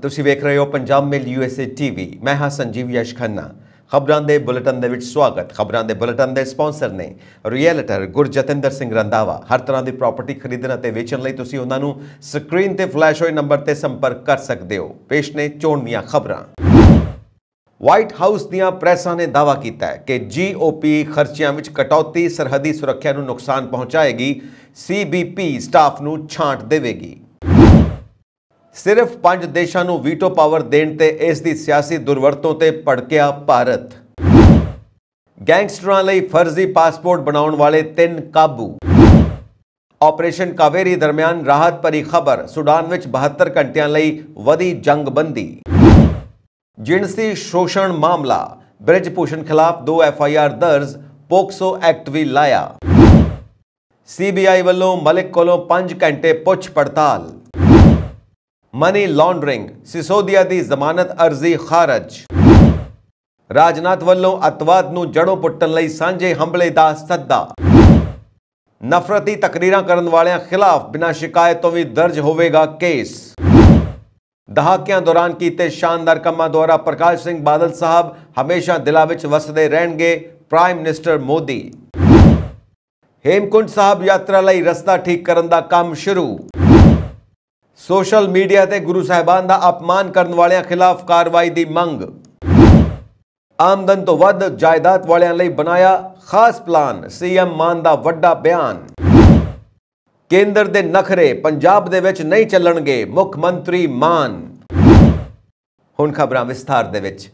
ਤੁਸੀਂ ਵੇਖ ਰਹੇ ਹੋ ਪੰਜਾਬ ਮੇਲ ਯੂਐਸਏ ਟੀਵੀ ਮੈਂ ਹਾਂ ਸੰਜੀਵ ਯਸ਼ ਖੰਨਾ ਖਬਰਾਂ ਦੇ ਬੁਲੇਟਿਨ ਦੇ ਵਿੱਚ ਸਵਾਗਤ ਖਬਰਾਂ ਦੇ ਬੁਲੇਟਿਨ ਦੇ ਸਪਾਂਸਰ ਨੇ ਰੀਅਲਟਰ ਗੁਰਜਤਿੰਦਰ ਸਿੰਘ ਰੰਦਾਵਾ ਹਰ ਤਰ੍ਹਾਂ ਦੀ ਪ੍ਰਾਪਰਟੀ ਖਰੀਦਣ ਅਤੇ ਵੇਚਣ ਲਈ ਤੁਸੀਂ ਉਹਨਾਂ ਨੂੰ ਸਕਰੀਨ ਤੇ ਫਲੈਸ਼ ਹੋਏ ਨੰਬਰ ਤੇ ਸੰਪਰਕ ਕਰ ਸਕਦੇ ਹੋ ਪੇਸ਼ ਨੇ ਚੋਣੀਆਂ ਖਬਰਾਂ ਵਾਈਟ ਹਾਊਸ ਦੀਆਂ ਪ੍ਰੈਸਾਂ ਨੇ ਦਾਵਾ ਕੀਤਾ ਹੈ ਕਿ ਜੀਓਪੀ ਖਰਚਿਆਂ ਵਿੱਚ ਕਟੌਤੀ ਸਰਹੱਦੀ ਸੁਰੱਖਿਆ ਨੂੰ ਨੁਕਸਾਨ ਪਹੁੰਚਾਏਗੀ ਸੀਬੀਪੀ ਸਟਾਫ ਨੂੰ ਛਾਂਟ ਦੇਵੇਗੀ ਸਿਰਫ ਪੰਜ ਦੇਸ਼ਾਂ ਨੂੰ ਵੀਟੋ ਪਾਵਰ ਦੇਣ ਤੇ ਇਸ ਦੀ ਸਿਆਸੀ ਦੁਰਵਰਤੋਂ ਤੇ ਪੜਕਿਆ ਭਾਰਤ ਗੈਂਗਸਟਰਾਂ ਲਈ ਫਰਜ਼ੀ ਪਾਸਪੋਰਟ ਬਣਾਉਣ ਵਾਲੇ ਤਿੰਨ ਕਾਬੂ ਆਪਰੇਸ਼ਨ ਕਾਵੇਰੀ ਦਰਮਿਆਨ ਰਾਹਤ ਭਰੀ ਖਬਰ ਸੁਡਾਨ ਵਿੱਚ 72 ਘੰਟਿਆਂ ਲਈ ਵਧੀ ਜੰਗਬੰਦੀ ਜਿੰਸੀ ਸ਼ੋਸ਼ਣ ਮਾਮਲਾ ਬ੍ਰਿਜਭੂਸ਼ਣ ਖਿਲਾਫ 2 ਐਫ ਆਈ ਆਰ ਦਰਜ ਪੋਕਸੋ ਐਕਟ ਵੀ ਲਾਇਆ ਸੀਬੀਆਈ ਵੱਲੋਂ ਮਲਿਕ ਕੋਲੋਂ 5 ਘੰਟੇ ਪੁੱਛ ਪੜਤਾਲ ਮਨੀ ਲਾਂਡਰਿੰਗ ਸਿਸੋਦੀਆ ਦੀ ਜ਼ਮਾਨਤ ਅਰਜ਼ੀ ਖਾਰਜ ਰਾਜਨਾਥ ਵੱਲੋਂ ਅਤਵਾਦ ਨੂੰ ਜੜੋਂ ਪੁੱਟਣ ਲਈ ਸਾਂਝੇ ਹਮਲੇ ਦਾ ਸੱਦਾ ਨਫ਼ਰਤੀ ਤਕਰੀਰਾਂ ਕਰਨ ਵਾਲਿਆਂ ਖਿਲਾਫ ਬਿਨਾਂ ਸ਼ਿਕਾਇਤ ਤੋਂ ਵੀ ਦਰਜ ਹੋਵੇਗਾ ਕੇਸ ਦਹਾਕਿਆਂ ਦੌਰਾਨ ਕੀਤੇ ਸ਼ਾਨਦਾਰ ਕੰਮਾਂ ਦੁਆਰਾ ਪ੍ਰਕਾਸ਼ ਸਿੰਘ ਬਾਦਲ ਸਾਹਿਬ ਹਮੇਸ਼ਾ ਦਿਲਾਂ ਵਿੱਚ ਵਸਦੇ ਰਹਿਣਗੇ ਪ੍ਰਾਈਮ ਮਿਨਿਸਟਰ ਮੋਦੀ ਹੇਮਕੁੰਟ ਸਾਹਿਬ ਯਾਤਰਾ ਲਈ ਰਸਤਾ ਠੀਕ ਕਰਨ ਦਾ ਕੰਮ ਸ਼ੁਰੂ ਸੋਸ਼ਲ ਮੀਡੀਆ ਤੇ ਗੁਰੂ ਸਾਹਿਬਾਨ ਦਾ ਅਪਮਾਨ ਕਰਨ ਵਾਲਿਆਂ ਖਿਲਾਫ ਕਾਰਵਾਈ ਦੀ ਮੰਗ ਆਮਦਨ ਤੋਂ ਵੱਧ ਜਾਇਦਾਦ ਵਾਲਿਆਂ ਲਈ ਬਣਾਇਆ ਖਾਸ ਪਲਾਨ ਸੀਐਮ ਮਾਨ ਦਾ ਵੱਡਾ ਬਿਆਨ ਕੇਂਦਰ ਦੇ ਨਖਰੇ ਪੰਜਾਬ ਦੇ ਵਿੱਚ ਨਹੀਂ ਚੱਲਣਗੇ ਮੁੱਖ ਮੰਤਰੀ ਮਾਨ ਹੁਣ ਖਬਰਾਂ ਵਿਸਥਾਰ ਦੇ ਵਿੱਚ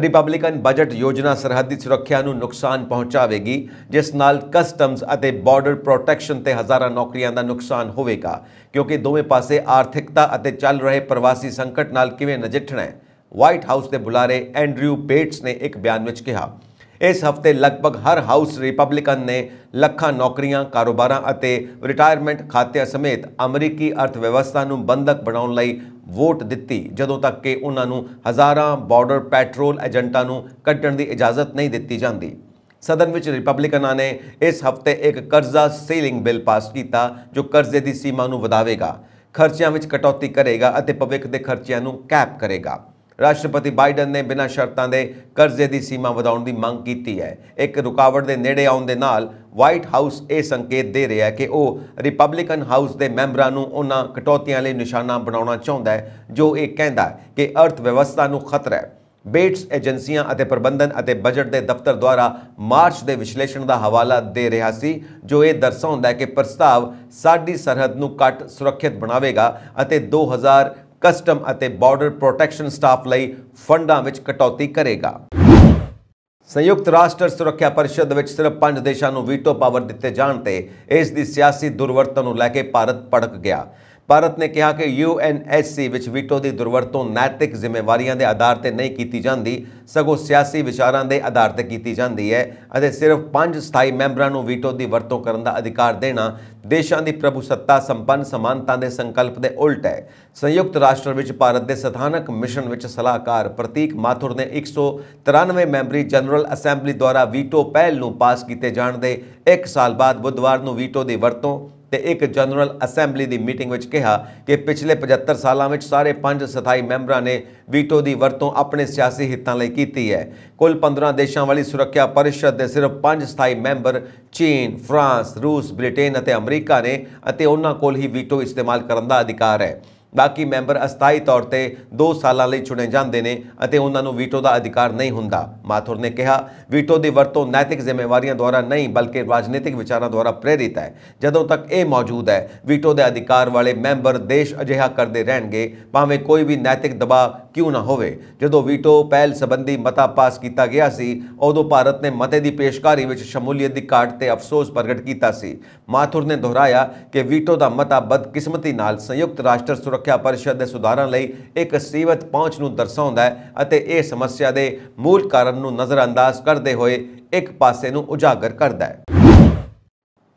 ਰਿਪਬਲਿਕਨ ਬਜਟ ਯੋਜਨਾ ਸਰਹੱਦੀ ਸੁਰੱਖਿਆ ਨੂੰ ਨੁਕਸਾਨ ਪਹੁੰਚਾਵੇਗੀ ਜਿਸ ਨਾਲ ਕਸਟਮਸ ਅਤੇ ਬਾਰਡਰ ਪ੍ਰੋਟੈਕਸ਼ਨ ਤੇ ਹਜ਼ਾਰਾਂ ਨੌਕਰੀਆਂ ਦਾ ਨੁਕਸਾਨ ਹੋਵੇਗਾ ਕਿਉਂਕਿ ਦੋਵੇਂ ਪਾਸੇ ਆਰਥਿਕਤਾ ਅਤੇ ਚੱਲ ਰਹੇ ਪ੍ਰਵਾਸੀ ਸੰਕਟ ਨਾਲ ਕਿਵੇਂ ਨਜਿੱਠਣਾ ਹੈ ਵਾਈਟ ਹਾਊਸ ਦੇ ਬੁਲਾਰੇ ਐਂਡਰਿਊ ਪੇਟਸ ਨੇ ਇੱਕ ਬਿਆਨ ਵਿੱਚ ਕਿਹਾ ਇਸ ਹਫਤੇ ਲਗਭਗ ਹਰ ਹਾਊਸ ਰਿਪਬਲਿਕਨ ਨੇ ਲੱਖਾਂ ਨੌਕਰੀਆਂ ਕਾਰੋਬਾਰਾਂ ਅਤੇ ਰਿਟਾਇਰਮੈਂਟ ਖਾਤਿਆਂ ਸਮੇਤ ਅਮਰੀਕੀ ਅਰਥਵਿਵਸਥਾ ਨੂੰ ਬੰਦਕ ਬਣਾਉਣ ਲਈ ਵੋਟ ਦਿੱਤੀ ਜਦੋਂ ਤੱਕ ਕਿ ਉਹਨਾਂ ਨੂੰ ਹਜ਼ਾਰਾਂ ਬਾਰਡਰ ਪੈਟਰੋਲ ਏਜੰਟਾਂ ਨੂੰ ਕੱਟਣ ਦੀ ਇਜਾਜ਼ਤ ਨਹੀਂ ਦਿੱਤੀ ਜਾਂਦੀ ਸਦਨ ਵਿੱਚ ਰਿਪਬਲਿਕਨਾਂ ਨੇ ਇਸ ਹਫਤੇ ਇੱਕ ਕਰਜ਼ਾ ਸੀਲਿੰਗ ਬਿੱਲ ਪਾਸ ਕੀਤਾ ਜੋ ਕਰਜ਼ੇ ਦੀ ਸੀਮਾ ਨੂੰ ਵਧਾਵੇਗਾ ਖਰਚਿਆਂ ਵਿੱਚ ਕਟੌਤੀ ਕਰੇਗਾ ਅਤੇ ਭਵਿੱਖ ਦੇ ਖਰਚਿਆਂ ਨੂੰ ਕੈਪ ਕਰੇਗਾ ਰਾਸ਼ਟਰਪਤੀ ਬਾਈਡਨ ਨੇ ਬਿਨਾਂ ਸ਼ਰਤਾਂ ਦੇ ਕਰਜ਼ੇ ਦੀ ਸੀਮਾ ਵਧਾਉਣ ਦੀ ਮੰਗ ਕੀਤੀ ਹੈ ਇੱਕ ਰੁਕਾਵਟ ਦੇ ਨੇੜੇ ਆਉਣ ਦੇ ਨਾਲ ਵਾਈਟ ਹਾਊਸ ਇਹ ਸੰਕੇਤ ਦੇ ਰਿਹਾ ਹੈ ਕਿ ਉਹ ਰਿਪਬਲਿਕਨ ਹਾਊਸ ਦੇ ਮੈਂਬਰਾਂ ਨੂੰ ਉਹਨਾਂ ਕਟੌਤੀਆਂ ਲਈ ਨਿਸ਼ਾਨਾ ਬਣਾਉਣਾ ਚਾਹੁੰਦਾ ਹੈ ਜੋ ਇਹ ਕਹਿੰਦਾ ਹੈ ਕਿ ਅਰਥ ਵਿਵਸਥਾ ਨੂੰ ਖਤਰਾ ਹੈ ਬੇਟਸ ਏਜੰਸੀਆਂ ਅਤੇ ਪ੍ਰਬੰਧਨ ਅਤੇ ਬਜਟ ਦੇ ਦਫ਼ਤਰ ਦੁਆਰਾ ਮਾਰਚ ਦੇ ਵਿਸ਼ਲੇਸ਼ਣ ਦਾ ਹਵਾਲਾ ਦੇ ਰਿਹਾ ਸੀ ਜੋ ਇਹ ਦਰਸਾਉਂਦਾ ਹੈ ਕਿ ਪ੍ਰਸਤਾਵ ਸਾਡੀ ਸਰਹੱਦ ਨੂੰ ਕੱਟ ਸੁਰੱਖਿਅਤ ਬਣਾਵੇਗਾ ਅਤੇ 2000 ਕਸਟਮ ਅਤੇ ਬਾਰਡਰ ਪ੍ਰੋਟੈਕਸ਼ਨ ਸਟਾਫ ਲਈ ਫੰਡਾਂ ਵਿੱਚ ਕਟੌਤੀ ਕਰੇਗਾ ਸੰਯੁਕਤ ਰਾਸ਼ਟਰ ਸੁਰੱਖਿਆ ਪਰਿਸ਼ਦ ਵਿੱਚ ਸਿਰਫ 5 ਦੇਸ਼ਾਂ ਨੂੰ ਵੀਟੋ ਪਾਵਰ ਦਿੱਤੇ ਜਾਣ ਤੇ ਇਸ ਦੀ ਸਿਆਸੀ ਦੁਰਵਰਤਨ ਨੂੰ ਲੈ ਕੇ ਭਾਰਤ ਪੜਕ ਗਿਆ ਭਾਰਤ ਨੇ ਕਿਹਾ ਕਿ ਯੂਐਨਐਸਸੀ ਵਿੱਚ ਵੀਟੋ ਦੀ ਦੁਰਵਰਤੋਂ ਨੈਤਿਕ ਜ਼ਿੰਮੇਵਾਰੀਆਂ ਦੇ ਆਧਾਰ ਤੇ ਨਹੀਂ ਕੀਤੀ ਜਾਂਦੀ ਸਗੋਂ ਸਿਆਸੀ ਵਿਚਾਰਾਂ ਦੇ ਆਧਾਰ ਤੇ ਕੀਤੀ ਜਾਂਦੀ ਹੈ ਅਤੇ ਸਿਰਫ 5 ਸਥਾਈ ਮੈਂਬਰਾਂ ਨੂੰ ਵੀਟੋ ਦੀ ਵਰਤੋਂ ਕਰਨ ਦਾ ਅਧਿਕਾਰ ਦੇਣਾ ਦੇਸ਼ਾਂ ਦੀ ਪ੍ਰਭੂਸੱਤਾ ਸੰਪੰਨ ਸਮਾਨਤਾ ਦੇ ਸੰਕਲਪ ਦੇ ਉਲਟ ਹੈ ਸੰਯੁਕਤ ਰਾਸ਼ਟਰ ਵਿੱਚ ਭਾਰਤ ਦੇ ਸਥਾਨਕ ਮਿਸ਼ਨ ਵਿੱਚ ਸਲਾਹਕਾਰ ਪ੍ਰਤੀਕ ਮਾਥੁਰ ਨੇ 193 ਮੈਂਬਰੀ ਜਨਰਲ ਅਸੈਂਬਲੀ ਦੁਆਰਾ ਵੀਟੋ ਪਹਿਲ ਨੂੰ ਪਾਸ ਕੀਤੇ ਜਾਣ ਦੇ 1 ਸਾਲ ਬਾਅਦ ਬੁੱਧਵਾਰ ਨੂੰ ਵੀਟੋ ਦੀ ਵਰਤੋਂ ਤੇ ਇੱਕ ਜਨਰਲ ਅਸੈਂਬਲੀ ਦੀ ਮੀਟਿੰਗ ਵਿੱਚ ਕਿਹਾ ਕਿ ਪਿਛਲੇ 75 ਸਾਲਾਂ ਵਿੱਚ ਸਾਰੇ ਪੰਜ ਸਥਾਈ ਮੈਂਬਰਾਂ ਨੇ ਵੀਟੋ ਦੀ ਵਰਤੋਂ ਆਪਣੇ ਸਿਆਸੀ ਹਿੱਤਾਂ ਲਈ ਕੀਤੀ ਹੈ ਕੁੱਲ 15 ਦੇਸ਼ਾਂ ਵਾਲੀ ਸੁਰੱਖਿਆ ਪਰਿਸ਼ਦ ਦੇ ਸਿਰਫ ਪੰਜ ਸਥਾਈ ਮੈਂਬਰ ਚੀਨ ਫਰਾਂਸ ਰੂਸ ਬ੍ਰਿਟੇਨ ਅਤੇ ਅਮਰੀਕਾ ਨੇ ਅਤੇ ਉਹਨਾਂ ਕੋਲ ਹੀ ਵੀਟੋ ਇਸਤੇਮਾਲ ਕਰਨ ਦਾ ਅਧਿਕਾਰ ਹੈ ਬਾਕੀ ਮੈਂਬਰ ਅਸਥਾਈ ਤੌਰ ਤੇ 2 ਸਾਲਾਂ ਲਈ ਚੁਣੇ ਜਾਂਦੇ ਨੇ ਅਤੇ ਉਹਨਾਂ ਨੂੰ ਵੀਟੋ ਦਾ ਅਧਿਕਾਰ ਨਹੀਂ ਹੁੰਦਾ ਮਾਥੁਰ ਨੇ ਕਿਹਾ ਵੀਟੋ ਦੀ ਵਰਤੋਂ ਨੈਤਿਕ ਜ਼ਿੰਮੇਵਾਰੀਆਂ ਦੁਆਰਾ ਨਹੀਂ ਬਲਕਿ ਰਾਜਨੀਤਿਕ ਵਿਚਾਰਾਂ ਦੁਆਰਾ ਪ੍ਰੇਰਿਤ ਹੈ ਜਦੋਂ ਤੱਕ ਇਹ ਮੌਜੂਦ ਹੈ ਵੀਟੋ ਦੇ ਅਧਿਕਾਰ ਵਾਲੇ ਮੈਂਬਰ ਦੇਸ਼ ਅਜਿਹਾ ਕਰਦੇ ਰਹਿਣਗੇ ਭਾਵੇਂ ਕੋਈ ਵੀ ਨੈਤਿਕ ਦਬਾਅ ਕਿਉਂ ਨਾ ਹੋਵੇ ਜਦੋਂ ਵੀਟੋ ਪਹਿਲ ਸੰਬੰਧੀ ਮਤਾ ਪਾਸ ਕੀਤਾ ਗਿਆ ਸੀ ਉਦੋਂ ਭਾਰਤ ਨੇ ਮਤੇ ਦੀ ਪੇਸ਼ਕਾਰੀ ਵਿੱਚ ਸ਼ਮੂਲੀਅਤ ਦੀ ਘਾਟ ਤੇ ਅਫਸੋਸ ਪ੍ਰਗਟ ਕੀਤਾ ਸੀ ਮਾਥੁਰ ਨੇ ਦੁਹਰਾਇਆ ਕਿ ਵੀਟੋ ਦਾ ਮਤਾ ਬਦਕਿਸਮਤੀ ਨਾਲ ਸੰਯੁਕਤ ਰਾਸ਼ਟਰ ਸੁਰੱਖਿਆ ਸੁਰੱਖਿਆ ਪਰਿਸ਼ਦ ਦੇ ਸੁਧਾਰਾਂ ਲਈ ਇੱਕ ਸੀਮਤ ਪਹੁੰਚ ਨੂੰ ਦਰਸਾਉਂਦਾ ਹੈ ਅਤੇ ਇਹ ਸਮੱਸਿਆ ਦੇ ਮੂਲ ਕਾਰਨ ਨੂੰ ਨਜ਼ਰਅੰਦਾਜ਼ ਕਰਦੇ ਹੋਏ ਇੱਕ ਪਾਸੇ ਨੂੰ ਉਜਾਗਰ ਕਰਦਾ ਹੈ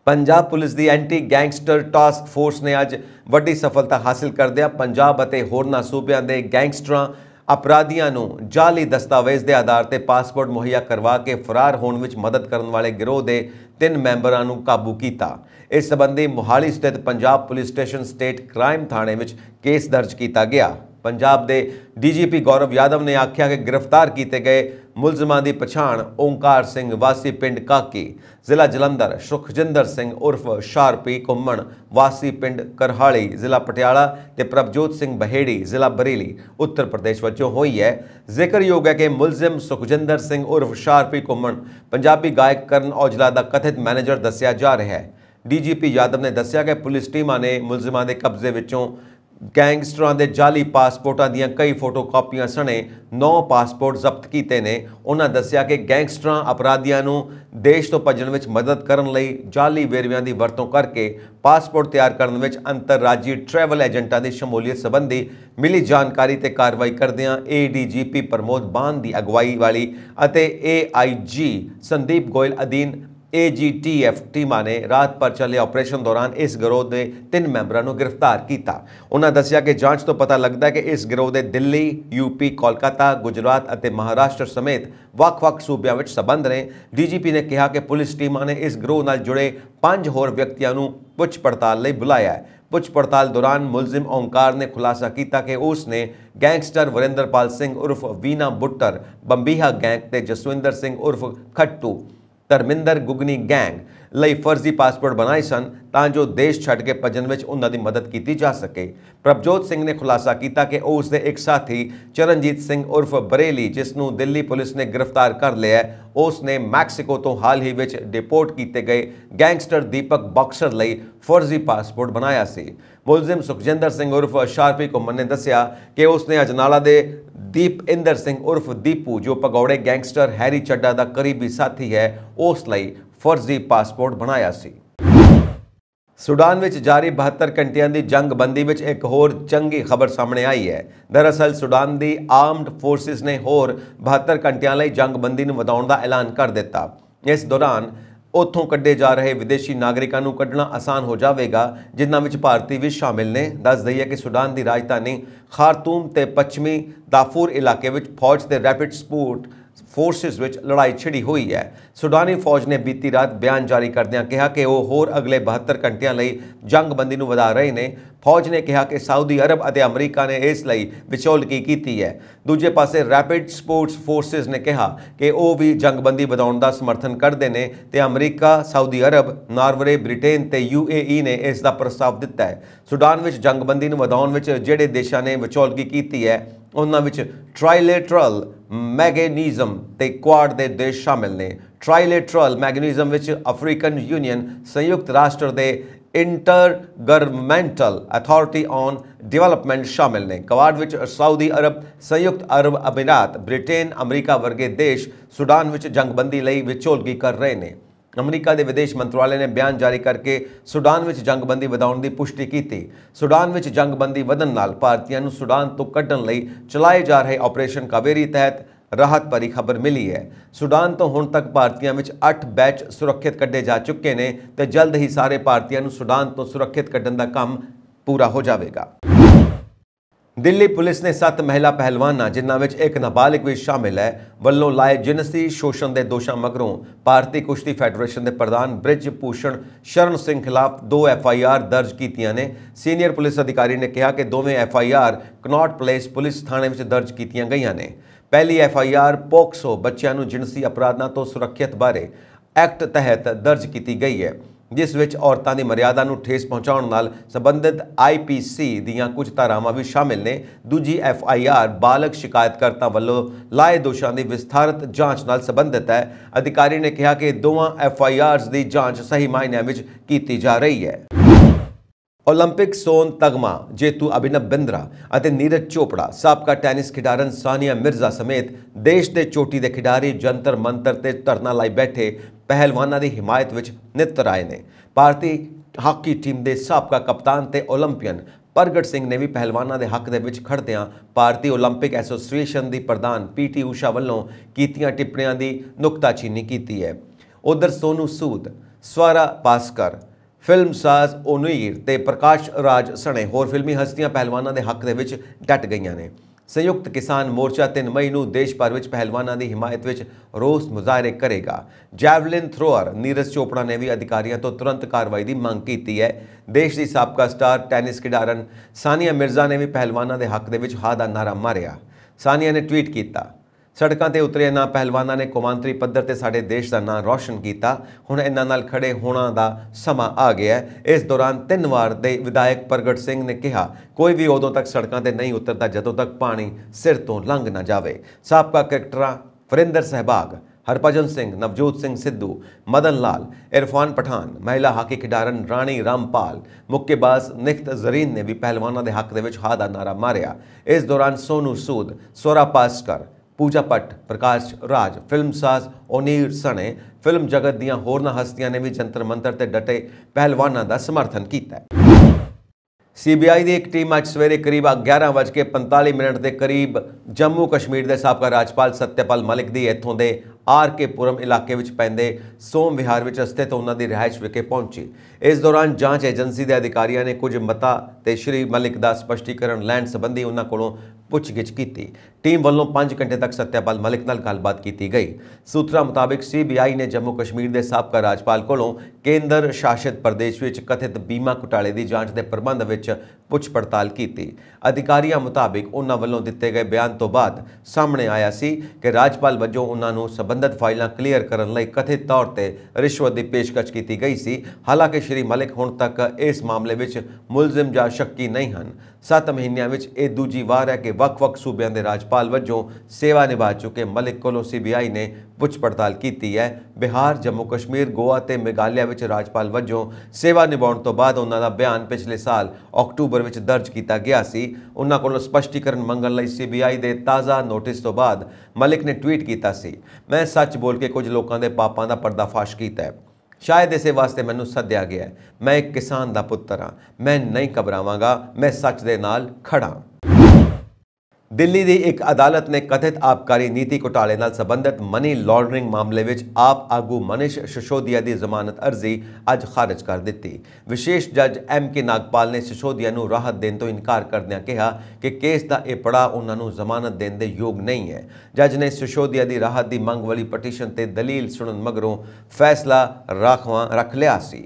ਪੰਜਾਬ ਪੁਲਿਸ ਦੀ ਐਂਟੀ ਗੈਂਗਸਟਰ ਟਾਸਕ ਫੋਰਸ ਨੇ ਅੱਜ ਵੱਡੀ ਸਫਲਤਾ ਹਾਸਲ ਕਰਦਿਆਂ ਪੰਜਾਬ ਅਤੇ ਹੋਰਨਾਂ ਸੂਬਿਆਂ ਦੇ ਗੈਂਗਸਟਰਾਂ ਅਪਰਾਧੀਆਂ ਨੂੰ ਜਾਲੀ ਦਸਤਾਵੇਜ਼ ਦੇ ਆਧਾਰ ਤੇ ਪਾਸਪੋਰਟ ਮੁਹੱਈਆ ਕਰਵਾ ਕੇ ਫਰਾਰ ਹੋਣ ਵਿੱਚ ਮਦਦ ਕਰਨ ਵਾਲੇ ਗਿਰੋਹ ਦੇ ਤਿੰਨ ਮੈਂਬਰਾਂ ਨੂੰ ਕਾਬੂ ਕੀਤਾ ਇਸ ਸਬੰਧੀ ਮੁਹਾਲੀ ਸਥਿਤ Punjab police station state crime ਥਾਣੇ ਵਿੱਚ ਕੇਸ ਦਰਜ ਕੀਤਾ ਗਿਆ ਪੰਜਾਬ ਦੇ ਡੀਜੀਪੀ ਗੌਰਵ ਯਾਦਵ ਨੇ ਆਖਿਆ ਕਿ ਗ੍ਰਿਫਤਾਰ ਕੀਤੇ ਗਏ ਮੁਲਜ਼ਮਾਂ ਦੀ ਪਛਾਣ ਓਮਕਾਰ ਸਿੰਘ ਵਾਸੀ ਪਿੰਡ ਕਾਕੀ ਜ਼ਿਲ੍ਹਾ ਜਲੰਧਰ ਸੁਖਜਿੰਦਰ ਸਿੰਘ ਉਰਫ ਸ਼ਾਰਪੀ ਕੁੰਮਣ ਵਾਸੀ ਪਿੰਡ ਕਰਹਾਲੀ ਜ਼ਿਲ੍ਹਾ ਪਟਿਆਲਾ ਤੇ ਪ੍ਰਭਜੋਤ ਸਿੰਘ ਬਹੇੜੀ ਜ਼ਿਲ੍ਹਾ ਬਰੇਲੀ ਉੱਤਰ ਪ੍ਰਦੇਸ਼ ਵੱਜੋਂ ਹੋਈ ਹੈ ਜ਼ਿਕਰਯੋਗ ਹੈ ਕਿ ਮੁਲਜ਼ਮ ਸੁਖਜਿੰਦਰ ਸਿੰਘ ਉਰਫ ਸ਼ਾਰਪੀ ਕੁੰਮਣ ਪੰਜਾਬੀ ਗਾਇਕ ਕਰਨ ਔਜਲਾ ਦਾ ਕਥਿਤ ਮੈਨੇਜਰ ਦੱਸਿਆ ਜਾ ਰਿਹਾ ਹੈ ਡੀਜੀਪੀ ਯਾਦਵ ਨੇ ਦੱਸਿਆ ਕਿ ਪੁਲਿਸ ਟੀਮਾਂ ਨੇ ਮੁਲਜ਼ਮਾਂ ਦੇ ਕਬਜ਼ੇ ਵਿੱਚੋਂ ਗੈਂਗਸਟਰਾਂ ਦੇ ਜਾਲੀ ਪਾਸਪੋਰਟਾਂ ਦੀਆਂ ਕਈ ਫੋਟੋਕਾਪੀਆਂ ਸਣੇ 9 ਪਾਸਪੋਰਟ ਜ਼ਬਤ ਕੀਤੇ ਨੇ ਉਹਨਾਂ ਦੱਸਿਆ ਕਿ ਗੈਂਗਸਟਰਾਂ ਅਪਰਾਧੀਆਂ ਨੂੰ ਦੇਸ਼ ਤੋਂ ਭੱਜਣ ਵਿੱਚ ਮਦਦ ਕਰਨ ਲਈ ਜਾਲੀ ਵੇਰਵਿਆਂ ਦੀ ਵਰਤੋਂ ਕਰਕੇ ਪਾਸਪੋਰਟ ਤਿਆਰ ਕਰਨ ਵਿੱਚ ਅੰਤਰਰਾਜੀ ਟਰੈਵਲ ਏਜੰਟਾਂ ਦੀ ਸ਼ਮੂਲੀਅਤ ਸੰਬੰਧੀ ਮਿਲੀ ਜਾਣਕਾਰੀ ਤੇ ਕਾਰਵਾਈ ਕਰਦਿਆਂ ਏਡੀਜੀਪੀ ਪ੍ਰਮੋਦ ਬਾਨ ਦੀ ਅਗਵਾਈ ਵਾਲੀ ਅਤੇ ਏਆਈਜੀ ਸੰਦੀਪ ਗੋਇਲ ਅਧੀਨ AGTFT ਮਾਨੇ ਰਾਤ ਪਰ ਚੱਲੇ ਆਪਰੇਸ਼ਨ ਦੌਰਾਨ ਇਸ ਗਰੋਹ ਦੇ ਤਿੰਨ ਮੈਂਬਰਾਂ ਨੂੰ ਗ੍ਰਿਫਤਾਰ ਕੀਤਾ ਉਹਨਾਂ ਦੱਸਿਆ ਕਿ ਜਾਂਚ ਤੋਂ ਪਤਾ ਲੱਗਦਾ ਕਿ ਇਸ ਗਰੋਹ ਦੇ ਦਿੱਲੀ ਯੂਪੀ ਕੋਲਕਾਤਾ ਗੁਜਰਾਤ ਅਤੇ ਮਹਾਰਾਸ਼ਟਰ ਸਮੇਤ ਵੱਖ-ਵੱਖ ਸੂਬਿਆਂ ਵਿੱਚ ਸਬੰਧ ਨੇ ਡੀਜੀਪੀ ਨੇ ਕਿਹਾ ਕਿ ਪੁਲਿਸ ਟੀਮਾਂ ਨੇ ਇਸ ਗਰੋਹ ਨਾਲ ਜੁੜੇ ਪੰਜ ਹੋਰ ਵਿਅਕਤੀਆਂ ਨੂੰ ਪੁੱਛ ਪੜਤਾਲ ਲਈ ਬੁਲਾਇਆ ਹੈ ਪੁੱਛ ਪੜਤਾਲ ਦੌਰਾਨ ਮੁਲਜ਼ਮ ਓਮਕਾਰ ਨੇ ਖੁਲਾਸਾ ਕੀਤਾ ਕਿ ਉਸ ਨੇ ਗੈਂਗਸਟਰ ਵਰਿੰਦਰਪਾਲ ਸਿੰਘ ਉਰਫ ਵੀਨਾ ਬੁੱਟਰ ਬੰਬੀਹਾ ਗੈਂਗ ਤੇ ਜਸਵਿੰਦਰ ਸਿੰਘ ਉਰਫ ਖੱਟੂ ਧਰਮਿੰਦਰ ਗੁਗਨੀ ਗੈਂਗ ਲਈ ਫਰਜ਼ੀ ਪਾਸਪੋਰਟ ਬਣਾਏ ਸਨ ਤਾਂ ਜੋ ਦੇਸ਼ ਛੱਡ ਕੇ ਭਜਨ ਵਿੱਚ ਉਹਨਾਂ ਦੀ ਮਦਦ ਕੀਤੀ ਜਾ ਸਕੇ ਪ੍ਰਭਜੋਤ ਸਿੰਘ ਨੇ ਖੁਲਾਸਾ ਕੀਤਾ ਕਿ ਉਹ ਉਸਦੇ ਇੱਕ ਸਾਥੀ ਚਰਨਜੀਤ ਸਿੰਘ ਉਰਫ ਬਰੇਲੀ ਜਿਸ ਨੂੰ ਦਿੱਲੀ ਪੁਲਿਸ ਨੇ ਗ੍ਰਿਫਤਾਰ ਕਰ ਲਿਆ ਉਸ ਨੇ ਮੈਕਸੀਕੋ ਤੋਂ ਹਾਲ ਹੀ ਵਿੱਚ ਡਿਪੋਰਟ ਕੀਤੇ ਗਏ ਗੈਂਗਸਟਰ ਦੀਪਕ ਬਾਕਸਰ ਲਈ ਫਰਜ਼ੀ ਪਾਸਪੋਰਟ ਬਣਾਇਆ ਸੀ ਮੁਲਜ਼ਮ ਸੁਖਜਿੰਦਰ ਸਿੰਘ ਉਰਫ ਸ਼ਾਰਪੀ ਕੋ ਮੰਨੇ ਦੱਸਿਆ ਕਿ ਉਸ ਨੇ ਅਜਨਾਲਾ ਦੇ ਦੀਪਿੰਦਰ ਸਿੰਘ ਉਰਫ ਦੀਪੂ ਜੋ ਪਗੌੜੇ ਗੈਂਗਸਟਰ ਹੈਰੀ ਚੱਡਾ ਦਾ ਕਰੀਬੀ ਸਾਥੀ ਹੈ ਉਸ ਲਈ ਫਰਜ਼ੀ ਪਾਸਪੋਰਟ ਬਣਾਇਆ ਸੀ ਸੁਡਾਨ ਵਿੱਚ ਜਾਰੀ 72 ਘੰਟਿਆਂ ਦੀ ਜੰਗਬੰਦੀ ਵਿੱਚ ਇੱਕ ਹੋਰ ਚੰਗੀ ਖਬਰ ਸਾਹਮਣੇ ਆਈ ਹੈ ਦਰਅਸਲ ਸੁਡਾਨ ਦੀ ਆਰਮਡ ਫੋਰਸਿਸ ਨੇ ਹੋਰ 72 ਘੰਟਿਆਂ ਲਈ ਜੰਗਬੰਦੀ ਨੂੰ ਵਧਾਉਣ ਦਾ ਐਲਾਨ ਕਰ ਦਿੱਤਾ ਇਸ ਦੌਰਾਨ ਉੱਥੋਂ ਕੱਢੇ ਜਾ ਰਹੇ ਵਿਦੇਸ਼ੀ ਨਾਗਰਿਕਾਂ ਨੂੰ ਕੱਢਣਾ ਆਸਾਨ ਹੋ ਜਾਵੇਗਾ ਜਿਨ੍ਹਾਂ ਵਿੱਚ ਭਾਰਤੀ ਵੀ ਸ਼ਾਮਿਲ ਨੇ ਦੱਸ ਦਈਏ ਕਿ ਸੁਡਾਨ ਦੀ ਰਾਜਧਾਨੀ ਖਾਰਤੂਮ ਤੇ ਪੱਛਮੀ ਦਾਫੂਰ ਇਲਾਕੇ ਵਿੱਚ ਫੌਜ ਦੇ ਰੈਪਿਡ ਸਪੋਰਟ ਫੋਰਸਿਸ ਵਿੱਚ ਲੜਾਈ ਛਿੜੀ ਹੋਈ ਹੈ ਸੁਡਾਨੀ ਫੌਜ ਨੇ ਬੀਤੀ ਰਾਤ ਬਿਆਨ ਜਾਰੀ ਕਰਦਿਆਂ ਕਿਹਾ ਕਿ ਉਹ ਹੋਰ ਅਗਲੇ 72 ਘੰਟਿਆਂ ਲਈ ਜੰਗਬੰਦੀ ਨੂੰ ਵਧਾ ਰਹੇ ਨੇ ਫੌਜ ਨੇ ਕਿਹਾ ਕਿ ਸਾਊਦੀ ਅਰਬ ਅਤੇ ਅਮਰੀਕਾ ਨੇ ਇਸ ਲਈ ਵਿਚੋਲਕੀ ਕੀਤੀ ਹੈ ਦੂਜੇ ਪਾਸੇ ਰੈਪਿਡ ਸਪੋਰਟਸ ਫੋਰਸਸ ਨੇ ਕਿਹਾ ਕਿ ਉਹ ਵੀ ਜੰਗਬੰਦੀ ਵਧਾਉਣ ਦਾ ਸਮਰਥਨ ਕਰਦੇ ਨੇ ਤੇ America Saudi Arab Norway Britain ਤੇ ਯੂਏਈ ਨੇ ਇਸ ਦਾ ਪ੍ਰਸਤਾਵ ਦਿੱਤਾ ਹੈ ਸੁਡਾਨ ਵਿੱਚ ਜੰਗਬੰਦੀ ਨੂੰ ਵਧਾਉਣ ਵਿੱਚ ਜਿਹੜੇ ਦੇਸ਼ਾਂ ਨੇ ਵਿਚੋਲਗੀ ਕੀਤੀ ਹੈ ਉਹਨਾਂ ਵਿੱਚ ਟ੍ਰਾਈਲੇਟਰਲ ਮੈਗਨੀਜ਼ਮ ਤੇ ਕੁਆਡ ਦੇ ਦੇਸ਼ ਸ਼ਾਮਿਲ ਨੇ ਟ੍ਰਾਈਲੇਟਰਲ ਮੈਗਨੀਜ਼ਮ ਵਿੱਚ ਅਫਰੀਕਨ ਯੂਨੀਅਨ ਸੰਯੁਕਤ ਰਾਸ਼ਟਰ ਦੇ Inter Governmental Authority on Development ਸ਼ਾਮਿਲ ਨੇ ਕੁਆਡ ਵਿੱਚ ਸਾਊਦੀ ਅਰਬ ਸੰਯੁਕਤ ਅਰਬ ਅਮੀਰਾਤ ਬ੍ਰਿਟੇਨ ਅਮਰੀਕਾ ਵਰਗੇ ਦੇਸ਼ ਸੁਡਾਨ ਵਿੱਚ ਜੰਗਬੰਦੀ ਲਈ ਵਿਚੋਲਗੀ ਕਰ ਰਹੇ ਨੇ ਅਮਰੀਕਾ ਦੇ ਵਿਦੇਸ਼ ਮੰਤਰਾਲੇ ਨੇ ਬਿਆਨ ਜਾਰੀ ਕਰਕੇ ਸੁਡਾਨ ਵਿੱਚ ਜੰਗਬੰਦੀ ਵਧਾਉਣ ਦੀ ਪੁਸ਼ਟੀ ਕੀਤੀ ਸੁਡਾਨ ਵਿੱਚ ਜੰਗਬੰਦੀ ਵਧਣ ਨਾਲ ਭਾਰਤੀਆਂ ਨੂੰ ਸੁਡਾਨ ਤੋਂ ਕੱਢਣ ਲਈ ਚਲਾਏ ਜਾ ਰਹੇ ਆਪਰੇਸ਼ਨ ਕਾਵੇਰੀ ਤਹਿਤ ਰਾਹਤ ਭਰੀ ਖਬਰ ਮਿਲੀ ਹੈ ਸੁਡਾਨ ਤੋਂ ਹੁਣ ਤੱਕ ਭਾਰਤੀਆਂ ਵਿੱਚ 8 ਬੈਚ ਸੁਰੱਖਿਅਤ ਕੱਢੇ ਜਾ ਚੁੱਕੇ ਨੇ ਤੇ ਜਲਦ ਹੀ ਸਾਰੇ ਭਾਰਤੀਆਂ ਨੂੰ ਸੁਡਾਨ ਤੋਂ ਸੁਰੱਖਿਅਤ ਕੱਢਣ ਦਾ ਕੰਮ ਪੂਰਾ ਹੋ ਜਾਵੇਗਾ ਦਿੱਲੀ ਪੁਲਿਸ ਨੇ ਸੱਤ ਮਹਿਲਾ ਪਹਿਲਵਾਨਾਂ ਜਿਨ੍ਹਾਂ ਵਿੱਚ ਇੱਕ ਨਾਬਾਲਿਗ ਵੀ ਸ਼ਾਮਿਲ ਹੈ ਵੱਲੋਂ ਲਾਏ ਜਿਨਸੀ ਸ਼ੋਸ਼ਣ ਦੇ ਦੋਸ਼ਾਂ ਮਗਰੋਂ ਭਾਰਤੀ ਕੁਸ਼ਤੀ ਫੈਡਰੇਸ਼ਨ ਦੇ ਪ੍ਰਧਾਨ ਬ੍ਰਿਜ ਪੂਸ਼ਣ ਸ਼ਰਨ ਸਿੰਘ ਖਿਲਾਫ ਦੋ ਐਫ ਆਈ ਆਰ ਦਰਜ ਕੀਤੀਆਂ ਨੇ ਸੀਨੀਅਰ ਪੁਲਿਸ ਅਧਿਕਾਰੀ ਨੇ ਕਿਹਾ ਕਿ ਦੋਵੇਂ F I R Connaught Place police ਥਾਣੇ ਵਿੱਚ ਦਰਜ ਕੀਤੀਆਂ ਗਈਆਂ ਨੇ ਪਹਿਲੀ ਐਫ ਆਈ ਆਰ ਪੋਕਸੋ ਬੱਚਿਆਂ ਨੂੰ ਜਿਨਸੀ ਅਪਰਾਧਾਂ ਤੋਂ ਸੁਰੱਖਿਅਤ ਬਾਰੇ ਐਕਟ ਤਹਿਤ ਦਰਜ ਕੀਤੀ ਗਈ ਹੈ ਜਿਸ ਵਿੱਚ ਔਰਤਾਂ ਦੀ ਮਰਿਆਦਾ ਨੂੰ ਠੇਸ ਪਹੁੰਚਾਉਣ ਨਾਲ ਸੰਬੰਧਿਤ ਆਈਪੀਸੀ ਦੀਆਂ ਕੁਝ ਧਾਰਾਵਾਂ ਵੀ ਸ਼ਾਮਿਲ ਨੇ ਦੂਜੀ ਐਫਆਈਆਰ ਬਾਲਗ ਸ਼ਿਕਾਇਤਕਰਤਾ ਵੱਲੋਂ ਲਾਏ ਦੋਸ਼ਾਂ ਦੀ ਵਿਸਥਾਰਤ ਜਾਂਚ ਨਾਲ ਸੰਬੰਧਿਤ ਹੈ ਅਧਿਕਾਰੀ ਨੇ ਕਿਹਾ ਕਿ ਦੋਵਾਂ ਐਫਆਈਆਰਸ ਦੀ ਜਾਂਚ ਸਹੀ ਮਾਇਨਿਆਂ ਵਿੱਚ ਕੀਤੀ ਜਾ ਰਹੀ ਹੈ 올림픽 ਸੋਨ ਤਗਮਾ ਜੇਤੂ ਅਭਿਨਵ ਬਿੰਦਰਾ ਅਤੇ ਨੀਰਜ ਚੋਪੜਾ ਸਾਬਕਾ ਟੈਨਿਸ ਖਿਡਾਰਨ ਸਾਨੀਆ ਮਿਰਜ਼ਾ ਸਮੇਤ ਦੇਸ਼ ਦੇ ਚੋਟੀ ਦੇ ਖਿਡਾਰੀ ਜੰਤਰ ਮੰਤਰ ਤੇ ਧਰਨਾ ਲਾਈ ਬੈਠੇ ਪਹਿਲਵਾਨਾਂ ਦੀ ਹਿਮਾਇਤ ਵਿੱਚ ਨਿੱਤਰ ਆਏ ਨੇ ਭਾਰਤੀ ਹਾਕੀ ਟੀਮ ਦੇ ਸਾਬਕਾ ਕਪਤਾਨ ਤੇ 올림픽ੀਅਨ ਪ੍ਰਗਟ ਸਿੰਘ ਨੇ ਵੀ ਪਹਿਲਵਾਨਾਂ ਦੇ ਹੱਕ ਦੇ ਵਿੱਚ ਖੜਦਿਆਂ ਭਾਰਤੀ 올림픽 ਐਸੋਸੀਏਸ਼ਨ ਦੀ ਪ੍ਰਧਾਨ ਪੀਟੀ ਊਸ਼ਾ ਵੱਲੋਂ ਕੀਤੀਆਂ ਟਿੱਪਣੀਆਂ ਦੀ ਨੁਕਤਾਚੀਨੀ ਕੀਤੀ ਹੈ ਉਧਰ ਸੋਨੂ ਸੂਦ ਸਵਾਰਾ ਪਾਸਕਰ ਫਿਲਮ ਸਾਜ਼ ਓਨੁਈਰ ਤੇ ਪ੍ਰਕਾਸ਼ ਰਾਜ ਸਣੇ ਹੋਰ ਫਿਲਮੀ ਹਸਤੀਆਂ ਪਹਿਲਵਾਨਾਂ ਦੇ ਹੱਕ ਦੇ ਵਿੱਚ ਡਟ ਗਈਆਂ ਨੇ ਸੰਯੁਕਤ ਕਿਸਾਨ ਮੋਰਚਾ 3 ਮਈ ਨੂੰ ਦੇਸ਼ ਭਰ ਵਿੱਚ ਪਹਿਲਵਾਨਾਂ ਦੀ ਹਿਮਾਇਤ ਵਿੱਚ ਰੋਸ ਮੁਜ਼ਾਹਰੇ ਕਰੇਗਾ ਜੈਵਲਿਨ ਥਰੋਅਰ ਨੀਰਜ ਚੋਪੜਾ ਨੇ ਵੀ ਅਧਿਕਾਰੀਆਂ ਤੋਂ ਤੁਰੰਤ ਕਾਰਵਾਈ ਦੀ ਮੰਗ ਕੀਤੀ ਹੈ ਦੇਸ਼ ਦੀ ਸਾਬਕਾ ਸਟਾਰ ਟੈਨਿਸ ਖਿਡਾਰਨ ਸਾਨੀਆ ਮਿਰਜ਼ਾ ਨੇ ਵੀ ਪਹਿਲਵਾਨਾਂ ਦੇ ਹੱਕ ਦੇ ਵਿੱਚ ਹਾ ਦਾ ਨਾਰਾ ਮਾਰਿਆ ਸਾਨੀਆ ਨੇ ਟਵੀਟ ਕੀਤਾ ਸੜਕਾਂ ਤੇ ਉਤਰੇ ਇਹਨਾਂ ਪਹਿਲਵਾਨਾਂ ਨੇ ਕੌਮਾਂਤਰੀ ਪੱਧਰ ਤੇ ਸਾਡੇ ਦੇਸ਼ ਦਾ ਨਾਂ ਰੋਸ਼ਨ ਕੀਤਾ ਹੁਣ ਇਹਨਾਂ ਨਾਲ ਖੜੇ ਹੋਣਾ ਦਾ ਸਮਾਂ ਆ ਗਿਆ ਇਸ ਦੌਰਾਨ ਤਿੰਨ ਵਾਰ ਦੇ ਵਿਧਾਇਕ ਪ੍ਰਗਟ ਸਿੰਘ ਨੇ ਕਿਹਾ ਕੋਈ ਵੀ ਉਦੋਂ ਤੱਕ ਸੜਕਾਂ ਤੇ ਨਹੀਂ ਉਤਰਦਾ ਜਦੋਂ ਤੱਕ ਪਾਣੀ ਸਿਰ ਤੋਂ ਲੰਘ ਨਾ ਜਾਵੇ ਸਾਬਕਾ ਕ੍ਰਿਕਟਰਾਂ ਫਰਿੰਦਰ ਸਹਿਬਾਗ ਹਰਪਜਨ ਸਿੰਘ ਨਵਜੋਤ ਸਿੰਘ ਸਿੱਧੂ ਮਦਨ ਲਾਲ ਇਰਫਾਨ ਪਠਾਨ ਮਹਿਲਾ ਹਾਕੀ ਖਿਡਾਰਨ ਰਾਣੀ ਰਾਮਪਾਲ ਮੁੱਕੇਬਾਜ਼ ਨਿਖਤ ਜ਼ਰੀਨ ਨੇ ਵੀ ਪਹਿਲਵਾਨਾਂ ਦੇ ਹੱਕ ਦੇ ਵਿੱਚ ਹਾ ਦਾ ਨਾਰਾ ਮਾਰਿਆ ਇਸ ਦੌਰਾਨ ਸੋਨੂ ਸੂਦ ਸੋਰਾ ਪਾਸਕਰ ਪੂਜਾ ਪੱਟ ਪ੍ਰਕਾਸ਼ ਰਾਜ ਫਿਲਮ ਸਾਜ਼ ਓਨੀਰ ਸਣੇ ਫਿਲਮ ਜਗਤ ਦੀਆਂ ਹੋਰਨਾਂ ਹਸਤੀਆਂ ਨੇ ਵੀ ਜੰਤਰ ਮੰਤਰ ਤੇ ਡਟੇ ਪਹਿਲਵਾਨਾਂ ਦਾ ਸਮਰਥਨ ਕੀਤਾ ਸੀਬੀਆਈ ਦੀ ਇੱਕ ਟੀਮ ਅੱਜ ਸਵੇਰੇ ਕਰੀਬ 11:45 ਮਿੰਟ ਦੇ ਕਰੀਬ ਜੰਮੂ ਕਸ਼ਮੀਰ ਦੇ ਸਾਬਕਾ ਰਾਜਪਾਲ ਸਤਿਆਪਾਲ ਮਲਿਕ ਦੀ ਇੱਥੋਂ ਦੇ ਆਰ ਕੇ ਪੁਰਮ ਇਲਾਕੇ ਵਿੱਚ ਪੈਂਦੇ ਸੋਮ ਵਿਹਾਰ ਵਿੱਚ ਤੋਂ ਉਹਨਾਂ ਦੀ ਰਹਿائش ਵਿਖੇ ਪਹੁੰਚੀ ਇਸ ਦੌਰਾਨ ਜਾਂਚ ਏਜੰਸੀ ਦੇ ਅਧਿਕਾਰੀਆਂ ਨੇ ਕੁਝ ਮਤਾ ਤੇ ਸ਼੍ਰੀ ਮਲਿਕ ਦਾ ਸਪਸ਼ਟੀਕਰਨ ਲੈਣ ਸੰਬੰਧੀ ਉਹਨਾਂ ਕੋਲੋਂ ਪੁੱਛਗਿੱਛ ਕੀਤੀ ਟੀਮ ਵੱਲੋਂ 5 ਘੰਟੇ ਤੱਕ ਸਤਿਆਪਾਲ ਮਲਿਕ ਨਾਲ ਗੱਲਬਾਤ ਕੀਤੀ ਗਈ ਸੂਤਰਾਂ ਮੁਤਾਬਕ ਸੀਬੀਆਈ ਨੇ ਜੰਮੂ ਕਸ਼ਮੀਰ ਦੇ ਸਾਬਕਾ ਰਾਜਪਾਲ ਕੋਲੋਂ ਕੇਂਦਰ ਸ਼ਾਸਿਤ ਪ੍ਰਦੇਸ਼ ਵਿੱਚ ਕਥਿਤ ਬੀਮਾ ਘੁਟਾਲੇ ਦੀ ਜਾਂਚ ਦੇ ਪ੍ਰਬੰਧ ਵਿੱਚ ਪੁੱਛ ਪੜਤਾਲ ਕੀਤੀ ਅਧਿਕਾਰੀਆਂ ਮੁਤਾਬਕ ਉਹਨਾਂ ਵੱਲੋਂ ਦਿੱਤੇ ਗਏ ਬਿਆਨ ਤੋਂ ਬਾਅਦ ਸਾਹਮਣੇ ਆਇਆ ਸੀ ਕਿ ਰਾਜਪਾਲ ਵੱਜੋਂ ਉਹਨਾਂ ਨੂੰ ਸਬੰਧ ਸੰਬੰਧਿਤ ਫਾਈਲਾਂ ਕਲੀਅਰ ਕਰਨ ਲਈ ਕਥਿਤ ਤੌਰ ਤੇ ਰਿਸ਼ਵਤ ਦੀ ਪੇਸ਼ਕਸ਼ ਕੀਤੀ ਗਈ ਸੀ ਹਾਲਾਂਕਿ ਸ਼੍ਰੀ ਮਲਿਕ ਹੁਣ ਤੱਕ ਇਸ ਮਾਮਲੇ ਵਿੱਚ ਮੁਲਜ਼ਮ ਜਾਂ ਸ਼ੱਕੀ ਨਹੀਂ ਹਨ 7 ਮਹੀਨਿਆਂ ਵਿੱਚ ਇਹ ਦੂਜੀ ਵਾਰ ਹੈ ਕਿ ਵੱਖ-ਵੱਖ ਸੂਬਿਆਂ ਦੇ ਰਾਜਪਾਲ ਵੱਜੋਂ ਸੇਵਾ ਨਿਭਾ ਚੁੱਕੇ ਮਲਿਕ ਕੋਲੋਂ ਸੀਬੀਆਈ ਨੇ ਪੁੱਛ ਪੜਤਾਲ ਕੀਤੀ ਹੈ ਬਿਹਾਰ ਜੰਮੂ ਕਸ਼ਮੀਰ ਗੋਆ ਤੇ ਮੇਗਾਲਿਆ ਵਿੱਚ ਰਾਜਪਾਲ ਵੱਜੋਂ ਸੇਵਾ ਨਿਭਾਉਣ ਤੋਂ ਬਾਅਦ ਉਹਨਾਂ ਦਾ ਬਿਆਨ ਪਿਛਲੇ ਸਾਲ ਅਕਤੂਬਰ ਵਿੱਚ ਦਰਜ ਕੀਤਾ ਗਿਆ ਸੀ ਉਹਨਾਂ ਕੋਲੋਂ ਸਪਸ਼ਟੀਕਰਨ ਮੰਗਣ ਲਈ ਸੀਬੀਆਈ ਦੇ ਤਾਜ਼ਾ ਨੋਟਿਸ ਤੋਂ ਬਾਅਦ ਮਲਿਕ ਨੇ ਟਵੀਟ ਕੀਤਾ ਸੀ ਮੈਂ ਸੱਚ ਬੋਲ ਕੇ ਕੁਝ ਲੋਕਾਂ ਦੇ ਪਾਪਾਂ ਦਾ ਪਰਦਾਫਾਸ਼ ਕੀਤਾ ਹੈ ਸ਼ਾਇਦ ਇਸੇ ਵਾਸਤੇ ਮੈਨੂੰ ਸੱਦਿਆ ਗਿਆ ਮੈਂ ਇੱਕ ਕਿਸਾਨ ਦਾ ਪੁੱਤਰ ਹਾਂ ਮੈਂ ਨਹੀਂ ਘਬਰਾਵਾਂਗਾ ਮੈਂ ਸੱਚ ਦੇ ਨਾਲ ਖੜਾ ਦਿੱਲੀ ਦੀ ਇੱਕ ਅਦਾਲਤ ਨੇ ਕਥਿਤ ਆਪਕਾਰੀ ਨੀਤੀ ਘੁਟਾਲੇ ਨਾਲ ਸੰਬੰਧਿਤ ਮਨੀ ਲਾਂਡਰਿੰਗ ਮਾਮਲੇ ਵਿੱਚ ਆਪ ਆਗੂ ਮਨੀਸ਼ ਸ਼ਸ਼ੋਦੀਆ ਦੀ ਜ਼ਮਾਨਤ ਅਰਜ਼ੀ ਅੱਜ ਖਾਰਜ ਕਰ ਦਿੱਤੀ ਵਿਸ਼ੇਸ਼ ਜੱਜ ਐਮ ਕੇ ਨਾਗਪਾਲ ਨੇ ਸ਼ਸ਼ੋਦੀਆ ਨੂੰ ਰਾਹਤ ਦੇਣ ਤੋਂ ਇਨਕਾਰ ਕਰਦਿਆਂ ਕਿਹਾ ਕਿ ਕੇਸ ਦਾ ਇਹ ਪੜਾ ਉਹਨਾਂ ਨੂੰ ਜ਼ਮਾਨਤ ਦੇਣ ਦੇ ਯੋਗ ਨਹੀਂ ਹੈ ਜੱਜ ਨੇ ਸ਼ਸ਼ੋਦੀਆ ਦੀ ਰਾਹਤ ਦੀ ਮੰਗ ਵਾਲੀ ਪਟੀਸ਼ਨ ਤੇ ਦਲੀਲ ਸੁਣਨ ਮਗਰੋਂ ਫੈਸਲਾ ਰੱਖਵਾ ਰੱਖ ਲਿਆ ਸੀ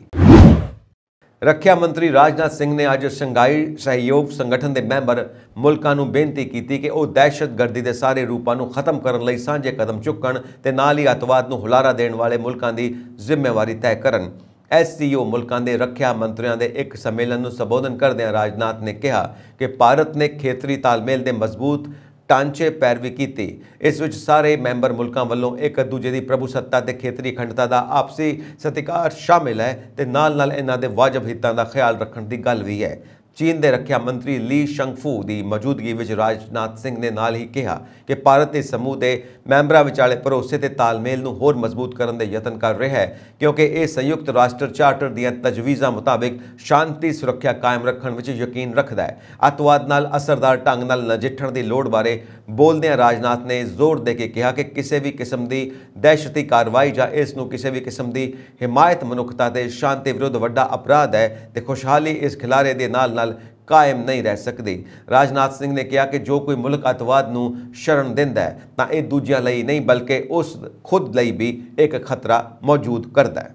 ਰੱਖਿਆ ਮੰਤਰੀ ਰਾਜਨਾਥ ਸਿੰਘ ਨੇ ਅੱਜ ਸ਼ੰਘਾਈ ਸਹਿਯੋਗ ਸੰਗਠਨ ਦੇ ਮੈਂਬਰ ਮੁਲਕਾਂ ਨੂੰ ਬੇਨਤੀ ਕੀਤੀ ਕਿ ਉਹ ਦਹਿਸ਼ਤਗਰਦੀ ਦੇ ਸਾਰੇ ਰੂਪਾਂ ਨੂੰ ਖਤਮ ਕਰਨ ਲਈ ਸਾਂਝੇ ਕਦਮ ਚੁੱਕਣ ਤੇ ਨਾਲ ਹੀ ਅਤਵਾਦ ਨੂੰ ਹੁਲਾਰਾ ਦੇਣ ਵਾਲੇ ਮੁਲਕਾਂ ਦੀ ਜ਼ਿੰਮੇਵਾਰੀ ਤੈਅ ਕਰਨ ਐਸਸੀਓ ਮੁਲਕਾਂ ਦੇ ਰੱਖਿਆ ਮੰਤਰੀਆਂ ਦੇ ਇੱਕ ਸੰਮੇਲਨ ਨੂੰ ਸੰਬੋਧਨ ਕਰਦਿਆਂ ਰਾਜਨਾਥ ਨੇ ਕਿਹਾ ਕਿ ਭਾਰਤ ਨੇ ਖੇਤਰੀ ਤਾਲਮੇਲ ਦੇ ਮਜ਼ਬੂਤ ਟਾਂਚੇ ਪੈਰਵੀ ਕੀਤੀ ਇਸ ਵਿੱਚ ਸਾਰੇ ਮੈਂਬਰ ਮੁਲਕਾਂ ਵੱਲੋਂ ਇੱਕ ਦੂਜੇ ਦੀ ਪ੍ਰਭੂ ਸੱਤਾ ਤੇ ਖੇਤਰੀ ਅਖੰਡਤਾ ਦਾ ਆਪਸੀ ਸਤਿਕਾਰ ਸ਼ਾਮਿਲ ਹੈ ਤੇ ਨਾਲ-ਨਾਲ ਇਹਨਾਂ ਦੇ ਵਾਜਬ ਹਿੱਤਾਂ ਦਾ ਖਿਆਲ ਰੱਖਣ ਦੀ ਗੱਲ ਵੀ ਹੈ ਚੀਨ ਦੇ ਰੱਖਿਆ ਮੰਤਰੀ ਲੀ ਸ਼ੰਗਫੂ ਦੀ ਮੌਜੂਦਗੀ ਵਿੱਚ ਰਾਜਨਾਥ ਸਿੰਘ ਨੇ ਨਾਲ ਹੀ ਕਿਹਾ ਕਿ ਭਾਰਤ ਇਸ ਸਮੂਹ ਦੇ ਮੈਂਬਰਾਂ ਵਿਚਾਲੇ ਭਰੋਸੇ ਤੇ ਤਾਲਮੇਲ ਨੂੰ ਹੋਰ ਮਜ਼ਬੂਤ ਕਰਨ ਦੇ ਯਤਨ ਕਰ ਰਿਹਾ ਹੈ ਕਿਉਂਕਿ ਇਹ ਸੰਯੁਕਤ ਰਾਸ਼ਟਰ ਚਾਰਟਰ ਦੀਆਂ ਤਜਵੀਜ਼ਾਂ ਮੁਤਾਬਕ ਸ਼ਾਂਤੀ ਸੁਰੱਖਿਆ ਕਾਇਮ ਰੱਖਣ ਵਿੱਚ ਯਕੀਨ ਰੱਖਦਾ ਹੈ ਅਤਵਾਦ ਨਾਲ ਅਸਰਦਾਰ ਢੰਗ ਨਾਲ ਨਜਿੱਠਣ ਦੀ ਲੋੜ ਬਾਰੇ ਬੋਲਦਿਆਂ ਰਾਜਨਾਥ ਨੇ ਜ਼ੋਰ ਦੇ ਕੇ ਕਿਹਾ ਕਿ ਕਿਸੇ ਵੀ ਕਿਸਮ ਦੀ ਦਹਿਸ਼ਤੀ ਕਾਰਵਾਈ ਜਾਂ ਇਸ ਨੂੰ ਕਿਸੇ ਵੀ ਕਿਸਮ ਦੀ ਹਿਮਾਇਤ ਮਨੁੱਖਤਾ ਦੇ ਸ਼ਾਂਤੀ ਵਿਰੁੱਧ ਵੱਡਾ ਅਪਰਾਧ ਹੈ ਤੇ ਖੁਸ਼ਹਾਲੀ ਇਸ ਖਿਲਾਰੇ ਦੇ ਨਾਲ ਨਾਲ ਕਾਇਮ ਨਹੀਂ ਰਹਿ ਸਕਦੇ ਰਾਜਨਾਥ ਸਿੰਘ ਨੇ ਕਿਹਾ ਕਿ ਜੋ ਕੋਈ ਮੁਲਕ ਅਤਵਾਦ ਨੂੰ ਸ਼ਰਨ ਦਿੰਦਾ ਹੈ ਤਾਂ ਇਹ ਦੂਜਿਆਂ ਲਈ ਨਹੀਂ ਬਲਕਿ ਉਸ ਖੁਦ ਲਈ ਵੀ ਇੱਕ ਖਤਰਾ ਮੌਜੂਦ ਕਰਦਾ ਹੈ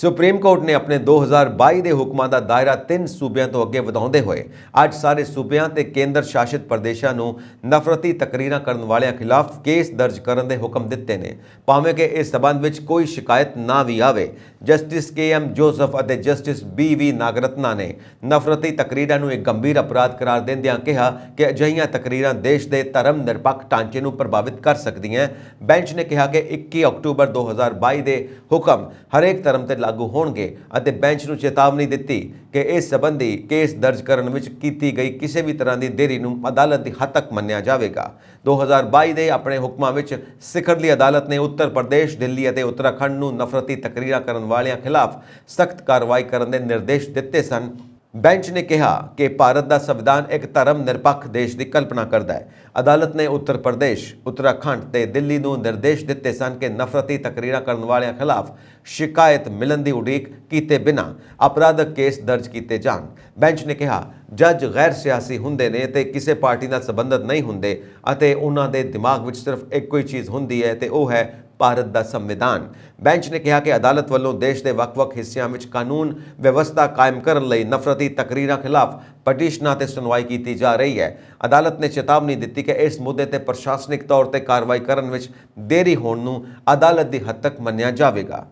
ਸੁਪਰੀਮ ਕੋਰਟ ਨੇ ਆਪਣੇ 2022 ਦੇ ਹੁਕਮਾਂ ਦਾ ਦਾਇਰਾ ਤਿੰਨ ਸੂਬਿਆਂ ਤੋਂ ਅੱਗੇ ਵਧਾਉਂਦੇ ਹੋਏ ਅੱਜ ਸਾਰੇ ਸੂਬਿਆਂ ਤੇ ਕੇਂਦਰ ਸ਼ਾਸਿਤ ਪ੍ਰਦੇਸ਼ਾਂ ਨੂੰ ਨਫ਼ਰਤੀ ਤਕਰੀਰਾਂ ਕਰਨ ਵਾਲਿਆਂ ਖਿਲਾਫ ਕੇਸ ਦਰਜ ਕਰਨ ਦੇ ਹੁਕਮ ਦਿੱਤੇ ਨੇ ਭਾਵੇਂ ਕਿ ਇਸ ਸਬੰਧ ਵਿੱਚ ਕੋਈ ਸ਼ਿਕਾਇਤ ਨਾ ਵੀ ਆਵੇ ਜਸਟਿਸ ਕੇ ਐਮ ਜੋਸਫ ਅਤੇ ਜਸਟਿਸ ਬੀ ਵੀ ਨਾਗਰਤਨਾ ਨੇ ਨਫ਼ਰਤੀ ਤਕਰੀਰਾਂ ਨੂੰ ਇੱਕ ਗੰਭੀਰ ਅਪਰਾਧ ਕਰਾਰ ਦਿੰਦਿਆਂ ਕਿਹਾ ਕਿ ਅਜਿਹੀਆਂ ਤਕਰੀਰਾਂ ਦੇਸ਼ ਦੇ ਧਰਮ ਨਿਰਪੱਖ ਢਾਂਚੇ ਨੂੰ ਪ੍ਰਭਾਵਿਤ ਕਰ ਸਕਦੀਆਂ ਬੈਂਚ ਨੇ ਕਿਹਾ ਕਿ 21 ਅਕਤੂਬਰ 2022 ਦੇ ਹੁਕਮ ਹਰੇਕ ਧਰਮ ਤੇ ਲਾਗੂ ਹੋਣਗੇ ਅਤੇ ਬੈਂਚ ਨੂੰ ਚੇਤਾਵਨੀ ਦਿੱਤੀ ਕਿ ਇਸ ਸਬੰਧੀ ਕੇਸ ਦਰਜ ਕਰਨ ਵਿੱਚ ਕੀਤੀ ਗਈ ਕਿਸੇ ਵੀ ਤਰ੍ਹਾਂ ਦੀ ਦੇਰੀ ਨੂੰ ਅਦਾਲਤ ਦੀ ਹੱਦ ਤੱਕ ਮੰਨਿਆ ਜਾਵੇਗਾ 2022 ਦੇ ਆਪਣੇ ਹੁਕਮਾਂ ਵਿੱਚ ਸਿਖਰਲੀ ਅਦਾਲਤ ਨੇ ਉੱਤਰ ਪ੍ਰਦੇਸ਼ ਦਿੱਲੀ ਅਤੇ ਉੱਤਰਾਖੰਡ ਨੂੰ ਨਫ਼ਰਤੀ ਤਕਰੀਰਾਂ ਕਰਨ ਵਾਲਿਆਂ ਖਿਲਾਫ ਸਖਤ ਕਾਰਵਾਈ ਕਰਨ ਦੇ ਨਿਰਦੇਸ਼ ਦਿੱਤੇ ਸਨ ਬੈਂਚ ਨੇ ਕਿਹਾ ਕਿ ਭਾਰਤ ਦਾ ਸੰਵਿਧਾਨ ਇੱਕ ਧਰਮ ਨਿਰਪੱਖ ਦੇਸ਼ ਦੀ ਕਲਪਨਾ ਕਰਦਾ ਹੈ ਅਦਾਲਤ ਨੇ ਉੱਤਰ ਪ੍ਰਦੇਸ਼ ਉੱਤਰਾਖੰਡ ਤੇ ਦਿੱਲੀ ਨੂੰ ਨਿਰਦੇਸ਼ ਦਿੱਤੇ ਸਨ ਕਿ ਨਫ਼ਰਤੀ ਤਕਰੀਰਾਂ ਕਰਨ ਵਾਲਿਆਂ ਖਿਲਾਫ ਸ਼ਿਕਾਇਤ ਮਿਲਣ ਦੀ ਉਡੀਕ ਕੀਤੇ ਬਿਨਾਂ ਅਪਰਾਧਕ ਕੇਸ ਦਰਜ ਕੀਤੇ ਜਾਣ ਬੈਂਚ ਨੇ ਕਿਹਾ ਜੱਜ ਗੈਰ ਸਿਆਸੀ ਹੁੰਦੇ ਨੇ ਤੇ ਕਿਸੇ ਪਾਰਟੀ ਨਾਲ ਸੰਬੰਧਤ ਨਹੀਂ ਹੁੰਦੇ ਅਤੇ ਉਹਨਾਂ ਦੇ ਦਿਮਾਗ ਵਿੱਚ ਸਿਰਫ ਇੱਕੋ ਹੀ ਚੀਜ਼ ਹੁੰਦੀ ਹੈ ਤੇ ਉਹ ਹੈ ਭਾਰਤ ਦਾ ਸੰਵਿਧਾਨ ਬੈਂਚ ਨੇ ਕਿਹਾ ਕਿ ਅਦਾਲਤ ਵੱਲੋਂ ਦੇਸ਼ ਦੇ ਵੱਖ-ਵੱਖ ਹਿੱਸਿਆਂ ਵਿੱਚ ਕਾਨੂੰਨ ਵਿਵਸਥਾ ਕਾਇਮ ਕਰਨ ਲਈ ਨਫ਼ਰਤੀ ਤਕਰੀਰਾਂ ਖਿਲਾਫ ਪਟੀਸ਼ਨਾਂ ਤੇ ਸੁਣਵਾਈ ਕੀਤੀ ਜਾ ਰਹੀ ਹੈ ਅਦਾਲਤ ਨੇ ਚੇਤਾਵਨੀ ਦਿੱਤੀ ਕਿ ਇਸ ਮੁੱਦੇ ਤੇ ਪ੍ਰਸ਼ਾਸਨਿਕ ਤੌਰ ਤੇ ਕਾਰਵਾਈ ਕਰਨ ਵਿੱਚ ਦੇਰੀ ਹੋਣ ਨੂੰ ਅਦਾਲਤ ਦੀ ਹੱਦ ਤੱਕ ਮੰਨਿਆ ਜਾਵੇਗਾ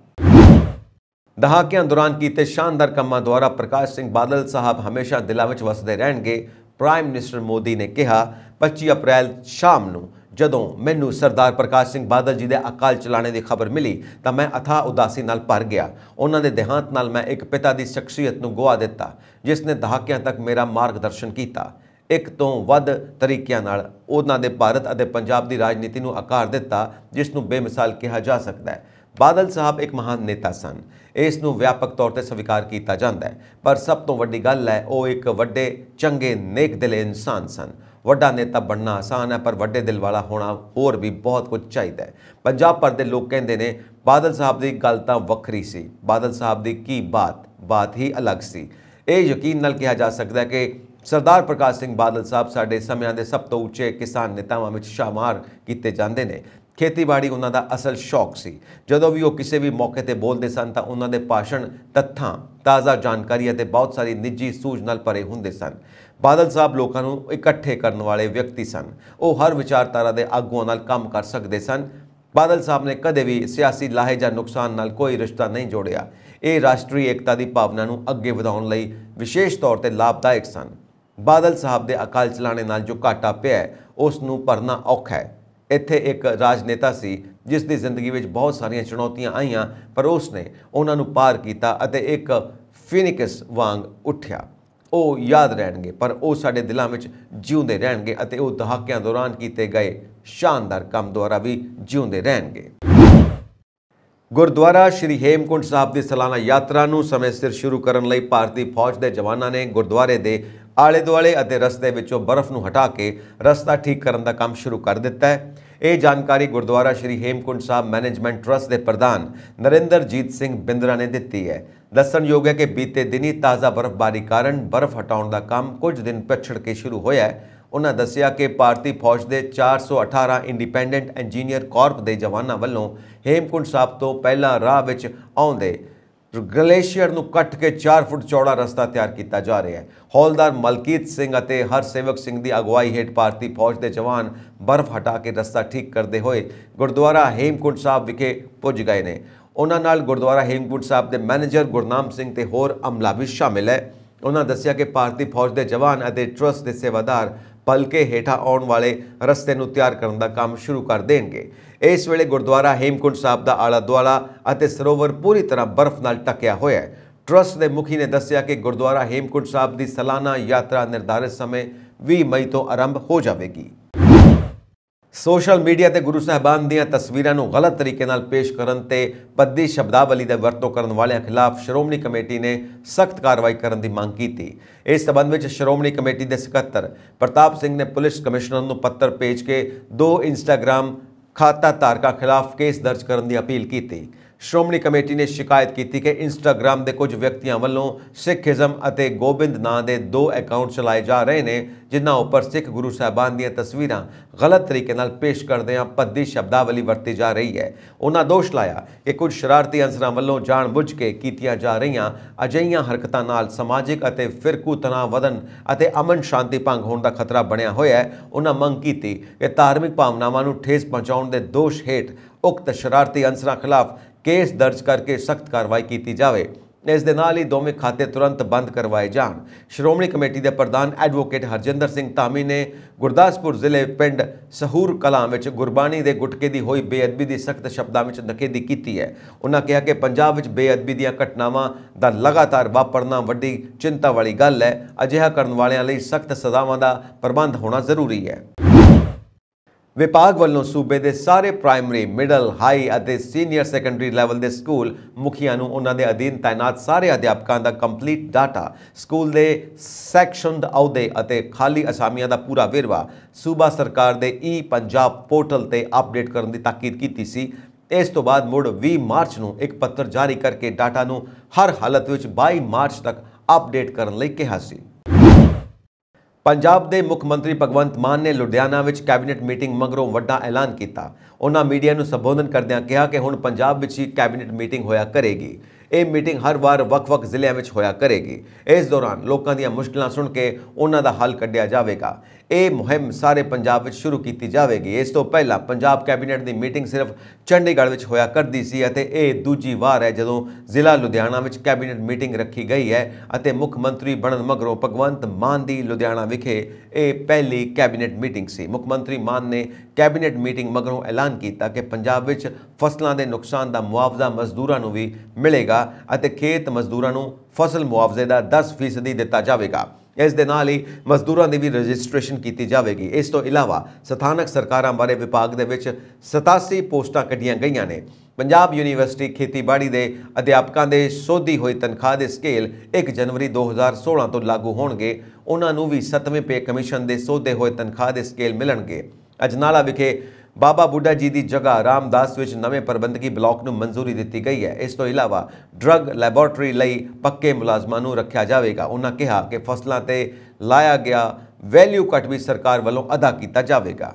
ਦਹਾਕਿਆਂ ਦੌਰਾਨ ਕੀਤੇ ਸ਼ਾਨਦਾਰ ਕੰਮਾਂ ਦੁਆਰਾ ਪ੍ਰਕਾਸ਼ ਸਿੰਘ ਬਾਦਲ ਸਾਹਿਬ ਹਮੇਸ਼ਾ ਦਿਲਾਂ ਵਿੱਚ ਵਸਦੇ ਰਹਿਣਗੇ ਪ੍ਰਾਈਮ ਮਿਨਿਸਟਰ ਮੋਦੀ ਨੇ ਕਿਹਾ 25 ਅਪ੍ਰੈਲ ਸ਼ਾਮ ਨੂੰ ਜਦੋਂ ਮੈਨੂੰ ਸਰਦਾਰ ਪ੍ਰਕਾਸ਼ ਸਿੰਘ ਬਾਦਲ ਜੀ ਦੇ ਅਕਾਲ ਚਲਾਣੇ ਦੀ ਖਬਰ ਮਿਲੀ ਤਾਂ ਮੈਂ ਅਥਾ ਉਦਾਸੀ ਨਾਲ ਭਰ ਗਿਆ ਉਹਨਾਂ ਦੇ ਦੇਹਾਂਤ ਨਾਲ ਮੈਂ ਇੱਕ ਪਿਤਾ ਦੀ ਸ਼ਖਸੀਅਤ ਨੂੰ ਗਵਾ ਦਿੱਤਾ ਜਿਸ ਨੇ ਦਹਾਕਿਆਂ ਤੱਕ ਮੇਰਾ ਮਾਰਗਦਰਸ਼ਨ ਕੀਤਾ ਇੱਕ ਤੋਂ ਵੱਧ ਤਰੀਕਿਆਂ ਨਾਲ ਉਹਨਾਂ ਦੇ ਭਾਰਤ ਅਤੇ ਪੰਜਾਬ ਦੀ ਰਾਜਨੀਤੀ ਨੂੰ ਆਕਾਰ ਦਿੱਤਾ ਜਿਸ ਨੂੰ ਬੇਮਿਸਾਲ ਕਿਹਾ ਜਾ ਸਕਦਾ ਹੈ ਬਾਦਲ ਸਾਹਿਬ ਇੱਕ ਮਹਾਨ ਨੇਤਾ ਸਨ ਇਸ ਨੂੰ ਵਿਆਪਕ ਤੌਰ ਤੇ ਸਵੀਕਾਰ ਕੀਤਾ ਜਾਂਦਾ ਹੈ ਪਰ ਸਭ ਤੋਂ ਵੱਡੀ ਗੱਲ ਹੈ ਉਹ ਇੱਕ ਵੱਡੇ ਚੰਗੇ ਨੇਕ ਦਿਲੇ ਇਨਸਾਨ ਸਨ ਵੱਡਾ ਨੇਤਾ ਬਣਨਾ ਆਸਾਨ ਹੈ ਪਰ ਵੱਡੇ ਦਿਲ ਵਾਲਾ ਹੋਣਾ ਹੋਰ ਵੀ ਬਹੁਤ ਕੁਝ ਚਾਹੀਦਾ ਹੈ ਪੰਜਾਬ ਭਰ ਦੇ ਲੋਕ ਕਹਿੰਦੇ ਨੇ ਬਾਦਲ ਸਾਹਿਬ ਦੀ ਗੱਲ ਤਾਂ ਵੱਖਰੀ ਸੀ ਬਾਦਲ ਸਾਹਿਬ ਦੀ ਕੀ ਬਾਤ ਬਾਤ ਹੀ ਅਲੱਗ ਸੀ ਇਹ ਯਕੀਨ ਨਾਲ ਕਿਹਾ ਜਾ ਸਕਦਾ ਹੈ ਕਿ ਸਰਦਾਰ ਪ੍ਰਕਾਸ਼ ਸਿੰਘ ਬਾਦਲ ਸਾਹਿਬ ਸਾਡੇ ਸਮਿਆਂ ਦੇ ਸਭ ਤੋਂ ਉੱਚੇ ਕਿਸਾਨ ਨੇਤਾਵਾਂ ਵਿੱਚ ਸ਼ਾਮਾਰ ਕੀਤੇ ਜਾਂਦੇ ਨੇ ਖੇਤੀਬਾੜੀ ਉਹਨਾਂ ਦਾ ਅਸਲ ਸ਼ੌਕ ਸੀ ਜਦੋਂ ਵੀ ਉਹ ਕਿਸੇ ਵੀ ਮੌਕੇ ਤੇ ਬੋਲਦੇ ਸਨ ਤਾਂ ਉਹਨਾਂ ਦੇ ਭਾਸ਼ਣ ਤੱਥਾਂ ਤਾਜ਼ਾ ਜਾਣਕਾਰੀ ਅਤੇ ਬਹੁਤ ਸਾਰੀ ਨਿੱਜੀ ਸੂਝ ਨਾਲ ਭਰੇ ਹੁੰਦੇ ਸਨ ਬਾਦਲ ਸਾਹਿਬ ਲੋਕਾਂ ਨੂੰ ਇਕੱਠੇ ਕਰਨ ਵਾਲੇ ਵਿਅਕਤੀ ਸਨ ਉਹ ਹਰ ਵਿਚਾਰਧਾਰਾ ਦੇ ਆਗੂਆਂ ਨਾਲ ਕੰਮ ਕਰ ਸਕਦੇ ਸਨ ਬਾਦਲ ਸਾਹਿਬ ਨੇ ਕਦੇ ਵੀ ਸਿਆਸੀ ਲਾਹੇ ਜਾਂ ਨੁਕਸਾਨ ਨਾਲ ਕੋਈ ਰਿਸ਼ਤਾ ਨਹੀਂ ਜੋੜਿਆ ਇਹ ਰਾਸ਼ਟਰੀ ਏਕਤਾ ਦੀ ਭਾਵਨਾ ਨੂੰ ਅੱਗੇ ਵਧਾਉਣ ਲਈ ਵਿਸ਼ੇਸ਼ ਤੌਰ ਤੇ ਲਾਭਦਾਇਕ ਸਨ ਬਾਦਲ ਸਾਹਿਬ ਦੇ ਅਕਾਲ ਚਲਾਣੇ ਨਾਲ ਜੋ ਘਾਟਾ ਪਿਆ ਉਸ ਨੂੰ ਭਰਨਾ ਔਖਾ ਹੈ ਇੱਥੇ ਇੱਕ ਰਾਜਨੇਤਾ ਸੀ ਜਿਸ ਦੀ ਜ਼ਿੰਦਗੀ ਵਿੱਚ ਬਹੁਤ ਸਾਰੀਆਂ ਚੁਣੌਤੀਆਂ ਆਈਆਂ ਪਰ ਉਸ ਨੇ ਉਹਨਾਂ ਨੂੰ ਪਾਰ ਕੀਤਾ ਅਤੇ ਇੱਕ ਫਿਨਿਕਸ ਵਾਂਗ ਉੱਠਿਆ ਉਹ ਯਾਦ ਰਹਿਣਗੇ ਪਰ ਉਹ ਸਾਡੇ ਦਿਲਾਂ ਵਿੱਚ ਜਿਉਂਦੇ ਰਹਿਣਗੇ ਅਤੇ ਉਹ ਦਹਾਕਿਆਂ ਦੌਰਾਨ ਕੀਤੇ ਗਏ ਸ਼ਾਨਦਾਰ ਕੰਮ ਦੁਆਰਾ ਵੀ ਜਿਉਂਦੇ ਰਹਿਣਗੇ ਗੁਰਦੁਆਰਾ ਸ਼੍ਰੀ ਹੇਮਕੁੰਟ ਸਾਹਿਬ ਦੀ ਸਾਲਾਨਾ ਯਾਤਰਾ ਨੂੰ ਸਮੇਂ ਸਿਰ ਸ਼ੁਰੂ ਕਰਨ ਲਈ ਭਾਰਤੀ ਫੌਜ ਦੇ ਜਵਾਨਾਂ ਨੇ ਗੁਰਦੁਆਰੇ ਦੇ ਆਲੇ ਦੁਆਲੇ ਅਤੇ ਰਸਤੇ ਵਿੱਚੋਂ ਬਰਫ਼ ਨੂੰ ਹਟਾ ਕੇ ਰਸਤਾ ਠੀਕ ਕਰਨ ਦਾ ਕੰਮ ਸ਼ੁਰੂ ਕਰ ਦਿੱਤਾ ਹੈ ਇਹ ਜਾਣਕਾਰੀ ਗੁਰਦੁਆਰਾ ਸ਼੍ਰੀ ਹੇਮਕੁੰਟ ਸਾਹਿਬ ਮੈਨੇਜਮੈਂਟ ਟਰਸਟ ਦੇ ਪ੍ਰਧਾਨ ਨਰਿੰਦਰਜੀਤ ਸਿੰਘ ਬਿੰਦਰਾ ਨੇ ਦਿੱਤੀ ਹੈ ਦੱਸਣਯੋਗ ਹੈ ਕਿ ਬੀਤੇ ਦਿਨੀ ਤਾਜ਼ਾ ਬਰਫ਼ਬਾਰੀ ਕਾਰਨ ਬਰਫ਼ ਹਟਾਉਣ ਦਾ ਕੰਮ ਕੁਝ ਦਿਨ ਪਿਛੜ ਕੇ ਸ਼ੁਰੂ ਹੋਇਆ ਹੈ ਉਹਨਾਂ ਦੱਸਿਆ ਕਿ ਭਾਰਤੀ ਫੌਜ ਦੇ 418 ਇੰਡੀਪੈਂਡੈਂਟ ਇੰਜੀਨੀਅਰ ਕਾਰਪ ਦੇ ਜਵਾਨਾਂ ਵੱਲੋਂ ਹੇਮਕੁੰਟ ਸਾਹਿਬ ਤੋਂ ਪਹਿਲਾਂ ਰਾਹ ਵਿੱਚ ਆਉਂਦੇ ਗਲੇਸ਼ੀਅਰ ਨੂੰ ਕੱਟ ਕੇ 4 ਫੁੱਟ ਚੌੜਾ ਰਸਤਾ ਤਿਆਰ ਕੀਤਾ ਜਾ ਰਿਹਾ ਹੈ ਹੌਲਦਾਰ ਮਲਕੀਤ ਸਿੰਘ ਅਤੇ ਹਰ ਸੇਵਕ ਸਿੰਘ ਦੀ ਅਗਵਾਈ ਹੇਠ ਭਾਰਤੀ ਫੌਜ ਦੇ ਜਵਾਨ ਬਰਫ਼ ਹਟਾ ਕੇ ਰਸਤਾ ਠੀਕ ਕਰਦੇ ਹੋਏ ਗੁਰਦੁਆਰਾ ਹੇਮਕੁੰਟ ਸਾਹਿਬ ਵਿਖੇ ਪੁੱਜ ਗਏ ਨੇ ਉਹਨਾਂ ਨਾਲ ਗੁਰਦੁਆਰਾ ਹੇਮਕੁੰਟ ਸਾਹਿਬ ਦੇ ਮੈਨੇਜਰ ਗੁਰਨਾਮ ਸਿੰਘ ਤੇ ਹੋਰ ਅਮਲਾ ਵੀ ਸ਼ਾਮਿਲ ਹੈ ਉਹਨਾਂ ਦੱਸਿਆ ਕਿ ਭਾਰਤੀ ਫੌਜ ਦੇ ਜਵਾਨ ਅਤੇ ਟਰਸਟ ਦੇ ਸੇਵਾਦਾਰ ਪਲਕੇ ਹੇਠਾ ਆਉਣ ਵਾਲੇ ਰਸਤੇ ਨੂੰ ਤਿਆਰ ਕਰਨ ਦਾ ਕੰਮ ਸ਼ੁਰੂ ਕਰ ਦੇਣਗੇ ਇਸ ਵੇਲੇ ਗੁਰਦੁਆਰਾ ਹੇਮਕੁੰਡ ਸਾਹਿਬ ਦਾ ਆਲਾ ਦੁਆਲਾ ਅਤੇ ਸਰੋਵਰ ਪੂਰੀ ਤਰ੍ਹਾਂ ਬਰਫ਼ ਨਾਲ ਟਕਿਆ ਹੋਇਆ ਹੈ ਟਰਸਟ ਦੇ ਮੁਖੀ ਨੇ ਦੱਸਿਆ ਕਿ ਗੁਰਦੁਆਰਾ ਹੇਮਕੁੰਡ ਸਾਹਿਬ ਦੀ ਸਾਲਾਨਾ ਯਾਤਰਾ ਨਿਰਧਾਰਿਤ ਸਮੇਂ 20 ਮਈ ਤੋਂ ਆਰੰਭ ਹੋ ਜਾਵੇਗੀ ਸੋਸ਼ਲ ਮੀਡੀਆ ਤੇ ਗੁਰੂ ਸਾਹਿਬਾਨ ਦੀਆਂ ਤਸਵੀਰਾਂ ਨੂੰ ਗਲਤ ਤਰੀਕੇ ਨਾਲ ਪੇਸ਼ ਕਰਨ ਤੇ ਪੱਦੀ ਸ਼ਬਦਾਵਲੀ ਦੇ ਵਰਤੋਂ ਕਰਨ ਵਾਲਿਆਂ ਖਿਲਾਫ ਸ਼੍ਰੋਮਣੀ ਕਮੇਟੀ ਨੇ ਸਖਤ ਕਾਰਵਾਈ ਕਰਨ ਦੀ ਮੰਗ ਕੀਤੀ ਇਸ ਸਬੰਧ ਵਿੱਚ ਸ਼੍ਰੋਮਣੀ ਕਮੇਟੀ ਦੇ ਸਕੱਤਰ ਪ੍ਰਤਾਪ ਸਿੰਘ ਨੇ ਪੁਲਿਸ ਕਮਿਸ਼ਨਰ ਨੂੰ ਪੱਤਰ ਭੇਜ ਕੇ ਦੋ ਇੰਸਟਾਗ੍ਰam ਖਾਤਾ ਧਾਰਕਾਂ ਖਿਲਾਫ ਕੇਸ ਦਰਜ ਕਰਨ ਦੀ ਅਪੀਲ ਕੀਤੀ ਸ਼੍ਰੋਮਣੀ ਕਮੇਟੀ ਨੇ ਸ਼ਿਕਾਇਤ ਕੀਤੀ ਕਿ ਇੰਸਟਾਗ੍ਰam ਦੇ ਕੁਝ ਵਿਅਕਤੀਆਂ ਵੱਲੋਂ ਸਿੱਖੀਜ਼ਮ ਅਤੇ ਗੋਬਿੰਦ ਨਾਂ ਦੇ ਦੋ ਅਕਾਊਂਟ ਚਲਾਏ ਜਾ ਰਹੇ ਨੇ ਜਿਨ੍ਹਾਂ ਉੱਪਰ ਸਿੱਖ ਗੁਰੂ ਸਾਹਿਬਾਨ ਦੀਆਂ ਤਸਵੀਰਾਂ ਗਲਤ ਤਰੀਕੇ ਨਾਲ ਪੇਸ਼ ਕਰਦੇ ਆ ਪੱਦੀ ਸ਼ਬਦਾਵਲੀ ਵਰਤੀ ਜਾ ਰਹੀ ਹੈ ਉਹਨਾਂ ਦੋਸ਼ ਲਾਇਆ ਕਿ ਕੁਝ ਸ਼ਰਾਰਤੀ ਅੰਸਰਾਂ ਵੱਲੋਂ ਜਾਣਬੁੱਝ ਕੇ ਕੀਤੀਆਂ ਜਾ ਰਹੀਆਂ ਅਜਈਆਂ ਹਰਕਤਾਂ ਨਾਲ ਸਮਾਜਿਕ ਅਤੇ ਫਿਰਕੂ ਤਣਾਅ ਵਧਨ ਅਤੇ ਅਮਨ ਸ਼ਾਂਤੀ ਭੰਗ ਹੋਣ ਦਾ ਖਤਰਾ ਬਣਿਆ ਹੋਇਆ ਹੈ ਉਹਨਾਂ ਮੰਗ ਕੀਤੀ ਕਿ ਧਾਰਮਿਕ ਭਾਵਨਾਵਾਂ ਨੂੰ ਠੇਸ ਪਹੁੰਚਾਉਣ ਦੇ ਦੋਸ਼ ਹੇਠ ਉਕਤ ਸ਼ਰਾਰਤੀ ਅੰਸਰਾਂ ਖਿਲਾਫ ਕੇਸ ਦਰਜ ਕਰਕੇ ਸਖਤ ਕਾਰਵਾਈ ਕੀਤੀ ਜਾਵੇ ਇਸ ਦੇ ਨਾਲ ਹੀ ਦੋਵੇਂ ਖਾਤੇ ਤੁਰੰਤ ਬੰਦ ਕਰਵਾਏ ਜਾਣ ਸ਼੍ਰੋਮਣੀ ਕਮੇਟੀ ਦੇ ਪ੍ਰਧਾਨ ਐਡਵੋਕੇਟ ਹਰਜਿੰਦਰ ਸਿੰਘ ਧਾਮੀ ਨੇ ਗੁਰਦਾਸਪੁਰ ਜ਼ਿਲ੍ਹੇ ਪਿੰਡ ਸਹੂਰ ਕਲਾਂ ਵਿੱਚ ਗੁਰਬਾਣੀ ਦੇ ਗੁਟਕੇ ਦੀ ਹੋਈ ਬੇਅਦਬੀ ਦੀ ਸਖਤ ਸ਼ਬਦਾਂ ਵਿੱਚ ਨਕੇਦੀ ਕੀਤੀ ਹੈ ਉਹਨਾਂ ਕਿਹਾ ਕਿ ਪੰਜਾਬ ਵਿੱਚ ਬੇਅਦਬੀ ਦੀਆਂ ਘਟਨਾਵਾਂ ਦਾ ਲਗਾਤਾਰ ਵਾਪਰਨਾ ਵੱਡੀ ਚਿੰਤਾ ਵਾਲੀ ਗੱਲ ਹੈ ਅਜਿਹਾ ਕਰਨ ਵਾਲਿਆਂ ਲਈ ਸਖਤ ਸਜ਼ਾਵਾਂ ਦਾ ਪ੍ਰਬੰਧ ਹੋਣਾ ਜ਼ਰੂਰੀ ਹੈ ਵਿਭਾਗ ਵੱਲੋਂ ਸੂਬੇ ਦੇ ਸਾਰੇ ਪ੍ਰਾਇਮਰੀ ਮਿਡਲ ਹਾਈ ਅਤੇ ਸੀਨੀਅਰ ਸੈਕੰਡਰੀ ਲੈਵਲ ਦੇ ਸਕੂਲ ਮੁਖੀਆਂ ਨੂੰ ਉਹਨਾਂ ਦੇ ਅਧੀਨ ਤਾਇਨਾਤ ਸਾਰੇ ਅਧਿਆਪਕਾਂ ਦਾ ਕੰਪਲੀਟ ਡਾਟਾ ਸਕੂਲ ਦੇ ਸੈਕਸ਼ਨ ਅਹੁਦੇ ਅਤੇ ਖਾਲੀ ਅਸਾਮੀਆਂ ਦਾ ਪੂਰਾ ਵੇਰਵਾ ਸੂਬਾ ਸਰਕਾਰ ਦੇ ਈ ਪੰਜਾਬ ਪੋਰਟਲ ਤੇ ਅਪਡੇਟ ਕਰਨ ਦੀ ਤਾਕੀਦ ਕੀਤੀ ਸੀ ਇਸ ਤੋਂ ਬਾਅਦ ਮੁੜ 20 ਮਾਰਚ ਨੂੰ ਇੱਕ ਪੱਤਰ ਜਾਰੀ ਕਰਕੇ ਡਾਟਾ ਨੂੰ ਹਰ ਹਾਲਤ ਵਿੱਚ 22 ਮਾਰਚ ਤੱਕ ਅਪਡੇਟ ਕਰਨ ਲਈ ਕਿਹਾ ਸੀ ਪੰਜਾਬ ਦੇ ਮੁੱਖ ਮੰਤਰੀ ਭਗਵੰਤ ਮਾਨ ਨੇ ਲੁਧਿਆਣਾ ਵਿੱਚ ਕੈਬਨਿਟ ਮੀਟਿੰਗ ਮਗਰੋਂ ਵੱਡਾ ਐਲਾਨ ਕੀਤਾ ਉਹਨਾਂ ਮੀਡੀਆ ਨੂੰ ਸੰਬੋਧਨ ਕਰਦਿਆਂ ਕਿਹਾ ਕਿ ਹੁਣ ਪੰਜਾਬ ਵਿੱਚ ਹੀ ਕੈਬਨਿਟ ਮੀਟਿੰਗ ਹੋਇਆ ਕਰੇਗੀ ਇਹ ਮੀਟਿੰਗ ਹਰ ਵਾਰ ਵੱਖ-ਵੱਖ ਜ਼ਿਲ੍ਹਿਆਂ ਵਿੱਚ ਹੋਇਆ ਕਰੇਗੀ ਇਸ ਦੌਰਾਨ ਲੋਕਾਂ ਦੀਆਂ ਮੁਸ਼ਕਲਾਂ ਸੁਣ ਕੇ ਉਹਨਾਂ ਦਾ ਹੱਲ ਕੱਢਿਆ ਜਾਵੇਗਾ ਇਹ ਮੁਹਿੰਮ ਸਾਰੇ ਪੰਜਾਬ ਵਿੱਚ ਸ਼ੁਰੂ ਕੀਤੀ ਜਾਵੇਗੀ ਇਸ ਤੋਂ ਪਹਿਲਾਂ ਪੰਜਾਬ ਕੈਬਨਿਟ ਦੀ ਮੀਟਿੰਗ ਸਿਰਫ ਚੰਡੀਗੜ੍ਹ ਵਿੱਚ ਹੋਇਆ ਕਰਦੀ ਸੀ ਅਤੇ ਇਹ ਦੂਜੀ ਵਾਰ ਹੈ ਜਦੋਂ ਜ਼ਿਲ੍ਹਾ ਲੁਧਿਆਣਾ ਵਿੱਚ ਕੈਬਨਿਟ ਮੀਟਿੰਗ ਰੱਖੀ ਗਈ ਹੈ ਅਤੇ ਮੁੱਖ ਮੰਤਰੀ ਬਣਨ ਮਗਰੋਂ ਭਗਵੰਤ ਮਾਨ ਦੀ ਲੁਧਿਆਣਾ ਵਿਖੇ ਇਹ ਪਹਿਲੀ ਕੈਬਨਿਟ ਮੀਟਿੰਗ ਸੀ ਮੁੱਖ ਮੰਤਰੀ ਮਾਨ ਨੇ ਕੈਬਨਿਟ ਮੀਟਿੰਗ ਮਗਰੋਂ ਐਲਾਨ ਕੀਤਾ ਕਿ ਪੰਜਾਬ ਵਿੱਚ ਫਸਲਾਂ ਦੇ ਨੁਕਸਾਨ ਦਾ ਮੁਆਵਜ਼ਾ ਮਜ਼ਦੂਰਾਂ ਨੂੰ ਵੀ ਮਿਲੇਗਾ ਅਤੇ ਖੇਤ ਮਜ਼ਦੂਰਾਂ ਨੂੰ ਫਸਲ ਮੁਆਵਜ਼ੇ ਦਾ 10% ਦਿੱਤਾ ਜਾਵੇਗਾ ਇਸ ਦੇ ਨਾਲ ਹੀ ਮਜ਼ਦੂਰਾਂ ਦੀ ਵੀ ਰਜਿਸਟ੍ਰੇਸ਼ਨ ਕੀਤੀ ਜਾਵੇਗੀ ਇਸ ਤੋਂ ਇਲਾਵਾ ਸਥਾਨਕ ਸਰਕਾਰਾਂ ਬਾਰੇ ਵਿਭਾਗ ਦੇ ਵਿੱਚ 87 ਪੋਸਟਾਂ ਕੱਢੀਆਂ ਗਈਆਂ ਨੇ ਪੰਜਾਬ ਯੂਨੀਵਰਸਿਟੀ ਖੇਤੀਬਾੜੀ ਦੇ ਅਧਿਆਪਕਾਂ ਦੇ ਸੋਧੀ ਹੋਈ ਤਨਖਾਹ ਦੇ ਸਕੇਲ 1 ਜਨਵਰੀ 2016 ਤੋਂ ਲਾਗੂ ਹੋਣਗੇ ਉਹਨਾਂ ਨੂੰ ਵੀ 7ਵੇਂ ਪੇ ਕਮਿਸ਼ਨ ਦੇ ਸੋਧੇ ਹੋਏ ਤਨਖਾਹ ਦੇ ਸਕੇਲ ਮਿਲਣਗੇ ਅਜਨਾਲਾ ਵਿਖੇ ਬਾਬਾ ਬੁੱਢਾ ਜੀ ਦੀ ਜਗ੍ਹਾ ਰਾਮਦਾਸ ਵਿੱਚ ਨਵੇਂ ਪ੍ਰਬੰਧਕੀ ਬਲਾਕ ਨੂੰ ਮਨਜ਼ੂਰੀ ਦਿੱਤੀ ਗਈ ਹੈ ਇਸ ਤੋਂ ਇਲਾਵਾ ਡਰੱਗ ਲੈਬੋਰਟਰੀ ਲਈ ਪੱਕੇ ਮੁਲਾਜ਼ਮਾਂ ਨੂੰ ਰੱਖਿਆ ਜਾਵੇਗਾ ਉਹਨਾਂ ਕਿਹਾ ਕਿ ਫਸਲਾਂ ਤੇ ਲਾਇਆ ਗਿਆ ਵੈਲਿਊ ਕਟ ਵੀ ਸਰਕਾਰ ਵੱਲੋਂ ਅਦਾ ਕੀਤਾ ਜਾਵੇਗਾ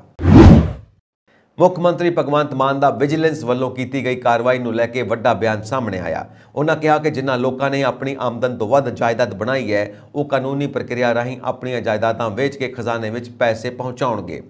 ਮੁੱਖ ਮੰਤਰੀ ਭਗਵੰਤ ਮਾਨ ਦਾ ਵਿਜੀਲੈਂਸ ਵੱਲੋਂ ਕੀਤੀ ਗਈ ਕਾਰਵਾਈ ਨੂੰ ਲੈ ਕੇ ਵੱਡਾ ਬਿਆਨ ਸਾਹਮਣੇ ਆਇਆ ਉਹਨਾਂ ਕਿਹਾ ਕਿ ਜਿਨ੍ਹਾਂ ਲੋਕਾਂ ਨੇ ਆਪਣੀ ਆਮਦਨ ਤੋਂ ਵੱਧ ਜਾਇਦਾਦ ਬਣਾਈ ਹੈ ਉਹ ਕਾਨੂੰਨੀ ਪ੍ਰਕਿਰਿਆ ਰਾਹੀਂ ਆਪਣੀਆਂ ਜਾਇਦਾਦਾਂ ਵੇਚ ਕੇ ਖਜ਼ਾਨੇ ਵਿੱਚ ਪੈਸੇ ਪਹੁੰਚਾਉਣਗੇ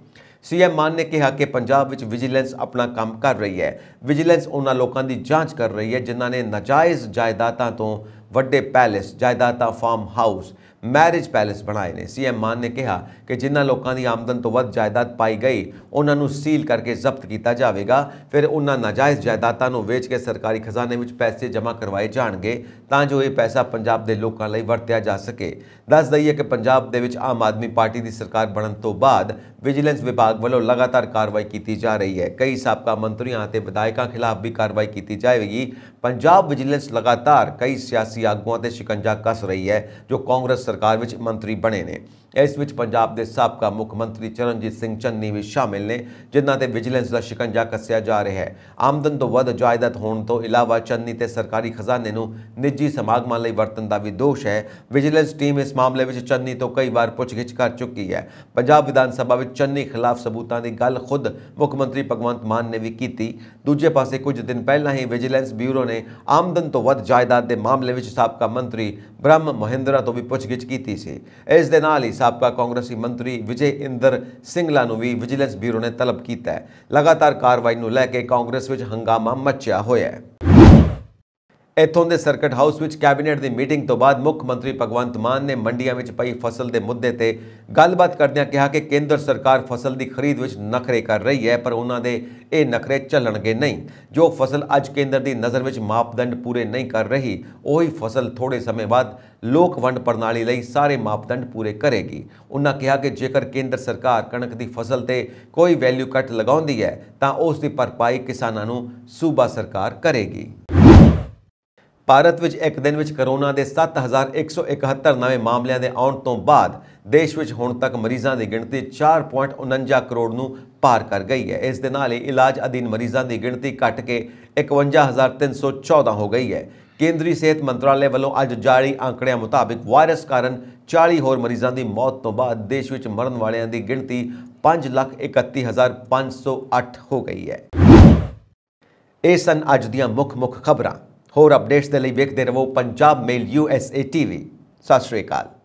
ਸੀਐਮ ਮਾਨ ਨੇ ਕਿਹਾ ਕਿ ਪੰਜਾਬ ਵਿੱਚ ਵਿਜੀਲੈਂਸ ਆਪਣਾ ਕੰਮ ਕਰ ਰਹੀ ਹੈ ਵਿਜੀਲੈਂਸ ਉਹਨਾਂ ਲੋਕਾਂ ਦੀ ਜਾਂਚ ਕਰ ਰਹੀ ਹੈ ਜਿਨ੍ਹਾਂ ਨੇ ਨਜਾਇਜ਼ ਜਾਇਦਾਦਾਂ ਤੋਂ ਵੱਡੇ ਪੈਲੇਸ ਜਾਇਦਾਦਾਂ ਫਾਰਮ ਹਾਊਸ ਮੈਰਿਜ ਪੈਲੇਸ ਬਣਾਏ ਨੇ ਸੀਐਮ ਮਾਨ ਨੇ ਕਿਹਾ ਕਿ ਜਿਨ੍ਹਾਂ ਲੋਕਾਂ ਦੀ ਆਮਦਨ ਤੋਂ ਵੱਧ ਜਾਇਦਾਦ ਪਾਈ ਗਈ ਉਹਨਾਂ ਨੂੰ ਸੀਲ ਕਰਕੇ ਜ਼ਬਤ ਕੀਤਾ ਜਾਵੇਗਾ ਫਿਰ ਉਹਨਾਂ ਨਾਜਾਇਜ਼ ਜਾਇਦਾਦਾਂ ਨੂੰ ਵੇਚ ਕੇ ਸਰਕਾਰੀ ਖਜ਼ਾਨੇ ਵਿੱਚ ਪੈਸੇ ਜਮ੍ਹਾਂ ਕਰਵਾਏ ਜਾਣਗੇ ਤਾਂ ਜੋ ਇਹ ਪੈਸਾ ਪੰਜਾਬ ਦੇ ਲੋਕਾਂ ਲਈ ਵਰਤਿਆ ਜਾ ਸਕੇ ਦੱਸ ਦਈਏ ਕਿ ਪੰਜਾਬ ਦੇ ਵਿੱਚ ਆਮ ਆਦਮੀ ਪਾਰਟੀ ਦੀ ਸਰਕਾਰ ਬਣਨ ਤੋਂ ਬਾਅਦ ਵਿਜੀਲੈਂਸ ਵਿਭਾਗ ਵੱਲੋਂ ਲਗਾਤਾਰ ਕਾਰਵਾਈ ਕੀਤੀ ਜਾ ਰਹੀ ਹੈ ਕਈ ਸਾਬਕਾ ਮੰਤਰੀਆਂ ਅਤੇ ਵਿਧਾਇਕਾਂ ਖਿਲਾਫ ਵੀ ਕਾਰਵਾਈ ਕੀਤੀ ਜਾਵੇਗੀ ਪੰਜਾਬ ਵਿਜੀਲੈਂਸ ਲਗਾਤਾਰ ਕਈ ਸਿਆਸੀ ਆਗੂਆਂ ਤੇ ਸ਼ਿਕੰਜਾ ਕੱਸ ਰਹੀ ਹੈ ਜੋ ਕਾਂਗਰਸ ਸਰਕਾਰ ਵਿੱਚ ਮੰਤਰੀ ਬਣੇ ਨੇ ਇਸ ਵਿੱਚ ਪੰਜਾਬ ਦੇ ਸਾਬਕਾ ਮੁੱਖ ਮੰਤਰੀ ਚਰਨਜੀਤ ਸਿੰਘ ਚੰਨੀ ਵੀ ਸ਼ਾਮਿਲ ਨੇ ਜਿਨ੍ਹਾਂ ਤੇ ਵਿਜੀਲੈਂਸ ਦਾ ਸ਼ਿਕੰਜਾ ਕੱਸਿਆ ਜਾ ਰਿਹਾ ਹੈ ਆਮਦਨ ਤੋਂ ਵੱਧ ਜਾਇਦਾਦ ਹੋਣ ਤੋਂ ਇਲਾਵਾ ਚੰਨੀ ਤੇ ਸਰਕਾਰੀ ਖਜ਼ਾਨੇ ਨੂੰ ਨਿੱਜੀ ਸਮਾਗਮਾਂ ਲਈ ਵਰਤਣ ਦਾ ਵੀ ਦੋਸ਼ ਹੈ ਵਿਜੀਲੈਂਸ ਟੀਮ ਇਸ ਮਾਮਲੇ ਵਿੱਚ ਚੰਨੀ ਤੋਂ ਕਈ ਵਾਰ ਪੁੱਛਗਿੱਛ ਕਰ ਚੁੱਕੀ ਹੈ ਪੰਜਾਬ ਵਿਧਾਨ ਸਭਾ ਵਿੱਚ ਚੰਨੀ ਖਿਲਾਫ ਸਬੂਤਾਂ ਦੀ ਗੱਲ ਖੁਦ ਮੁੱਖ ਮੰਤਰੀ ਭਗਵੰਤ ਮਾਨ ਨੇ ਵੀ ਕੀਤੀ ਦੂਜੇ ਪਾਸੇ ਕੁਝ ਦਿਨ ਪਹਿਲਾਂ ਹੀ ਵਿਜੀਲੈਂਸ ਬਿਊਰੋ ਨੇ ਆਮਦਨ ਤੋਂ ਵੱਧ ਜਾਇਦਾਦ ਦੇ ਮਾਮਲੇ ਵਿੱਚ ਸਾਬਕਾ ਮੰਤਰੀ ਬ੍ਰਹਮ ਮਹਿੰਦਰਾ ਤੋਂ ਵੀ ਪੁੱਛਗਿੱਛ ਕੀਤੀ ਸੀ ਇਸ ਦੇ ਨਾਲ ਹੀ ਸਾਬਕਾ ਕਾਂਗਰਸੀ ਮੰਤਰੀ ਵਿਜੇ ਇੰਦਰ ਸਿੰਘਲਾ ਨੂੰ ਵੀ ਵਿਜੀਲੈਂਸ ਬਿਊਰੋ ਨੇ ਤਲਬ ਕੀਤਾ ਹੈ ਲਗਾਤਾਰ ਕਾਰਵਾਈ ਨੂੰ ਲੈ ਕੇ ਕਾਂਗਰਸ ਵਿੱਚ ਹੰਗਾਮਾ ਮਚਿਆ ਹੋਇਆ ਹੈ ਇਥੋਂ ਦੇ ਸਰਕਟ ਹਾਊਸ ਵਿੱਚ ਕੈਬਨਿਟ ਦੀ ਮੀਟਿੰਗ ਤੋਂ ਬਾਅਦ ਮੁੱਖ ਮੰਤਰੀ ਭਗਵੰਤ ਮਾਨ ਨੇ ਮੰਡੀਆਂ ਵਿੱਚ ਪਈ ਫਸਲ ਦੇ ਮੁੱਦੇ ਤੇ ਗੱਲਬਾਤ ਕਰਦਿਆਂ ਕਿਹਾ ਕਿ ਕੇਂਦਰ ਸਰਕਾਰ ਫਸਲ ਦੀ ਖਰੀਦ ਵਿੱਚ ਨਖਰੇ ਕਰ ਰਹੀ ਹੈ ਪਰ ਉਹਨਾਂ ਦੇ ਇਹ ਨਖਰੇ ਚੱਲਣਗੇ ਨਹੀਂ ਜੋ ਫਸਲ ਅੱਜ ਕੇਂਦਰ ਦੀ ਨਜ਼ਰ ਵਿੱਚ ਮਾਪਦੰਡ ਪੂਰੇ ਨਹੀਂ ਕਰ ਰਹੀ ਉਹੀ ਫਸਲ ਥੋੜੇ ਸਮੇਂ ਬਾਅਦ ਲੋਕ ਵੰਡ ਪ੍ਰਣਾਲੀ ਲਈ ਸਾਰੇ ਮਾਪਦੰਡ ਪੂਰੇ ਕਰੇਗੀ ਉਹਨਾਂ ਕਿਹਾ ਕਿ ਜੇਕਰ ਕੇਂਦਰ ਸਰਕਾਰ ਕਣਕ ਦੀ ਫਸਲ ਤੇ ਕੋਈ ਵੈਲਿਊ ਕੱਟ ਲਗਾਉਂਦੀ ਹੈ ਤਾਂ ਉਸ ਦੀ ਭਰਪਾਈ ਕਿਸਾਨਾਂ ਨੂੰ ਸੂਬਾ ਸਰਕਾਰ ਕਰੇਗੀ ਭਾਰਤ ਵਿੱਚ ਇੱਕ ਦਿਨ ਵਿੱਚ ਕਰੋਨਾ ਦੇ 7171 ਨਵੇਂ ਮਾਮਲਿਆਂ ਦੇ ਆਉਣ ਤੋਂ ਬਾਅਦ ਦੇਸ਼ ਵਿੱਚ ਹੁਣ ਤੱਕ ਮਰੀਜ਼ਾਂ ਦੀ ਗਿਣਤੀ 4.49 ਕਰੋੜ ਨੂੰ ਪਾਰ ਕਰ ਗਈ ਹੈ ਇਸ ਦੇ ਨਾਲ ਹੀ ਇਲਾਜ ਅਧੀਨ ਮਰੀਜ਼ਾਂ ਦੀ ਗਿਣਤੀ ਘਟ ਕੇ 51314 ਹੋ ਗਈ ਹੈ ਕੇਂਦਰੀ ਸਿਹਤ ਮੰਤਰਾਲੇ ਵੱਲੋਂ ਅੱਜ ਜਾਰੀ ਅੰਕੜਿਆਂ ਮੁਤਾਬਕ ਵਾਇਰਸ ਕਾਰਨ 40 ਹੋਰ ਮਰੀਜ਼ਾਂ ਦੀ ਮੌਤ ਤੋਂ ਬਾਅਦ ਦੇਸ਼ ਵਿੱਚ ਮਰਨ ਵਾਲਿਆਂ ਦੀ ਗਿਣਤੀ 531508 ਹੋ ਗਈ ਹੈ ਇਹ ਸਨ ਅੱਜ ਦੀਆਂ ਮੁੱਖ-ਮੁੱਖ ਖਬਰਾਂ ਹੋਰ ਅਪਡੇਟਸ ਦੇ ਲਈ ਵੇਖਦੇ ਰਹੋ Punjab Mail U USA TV ਸਤਿ ਸ਼੍ਰੀ ਅਕਾਲ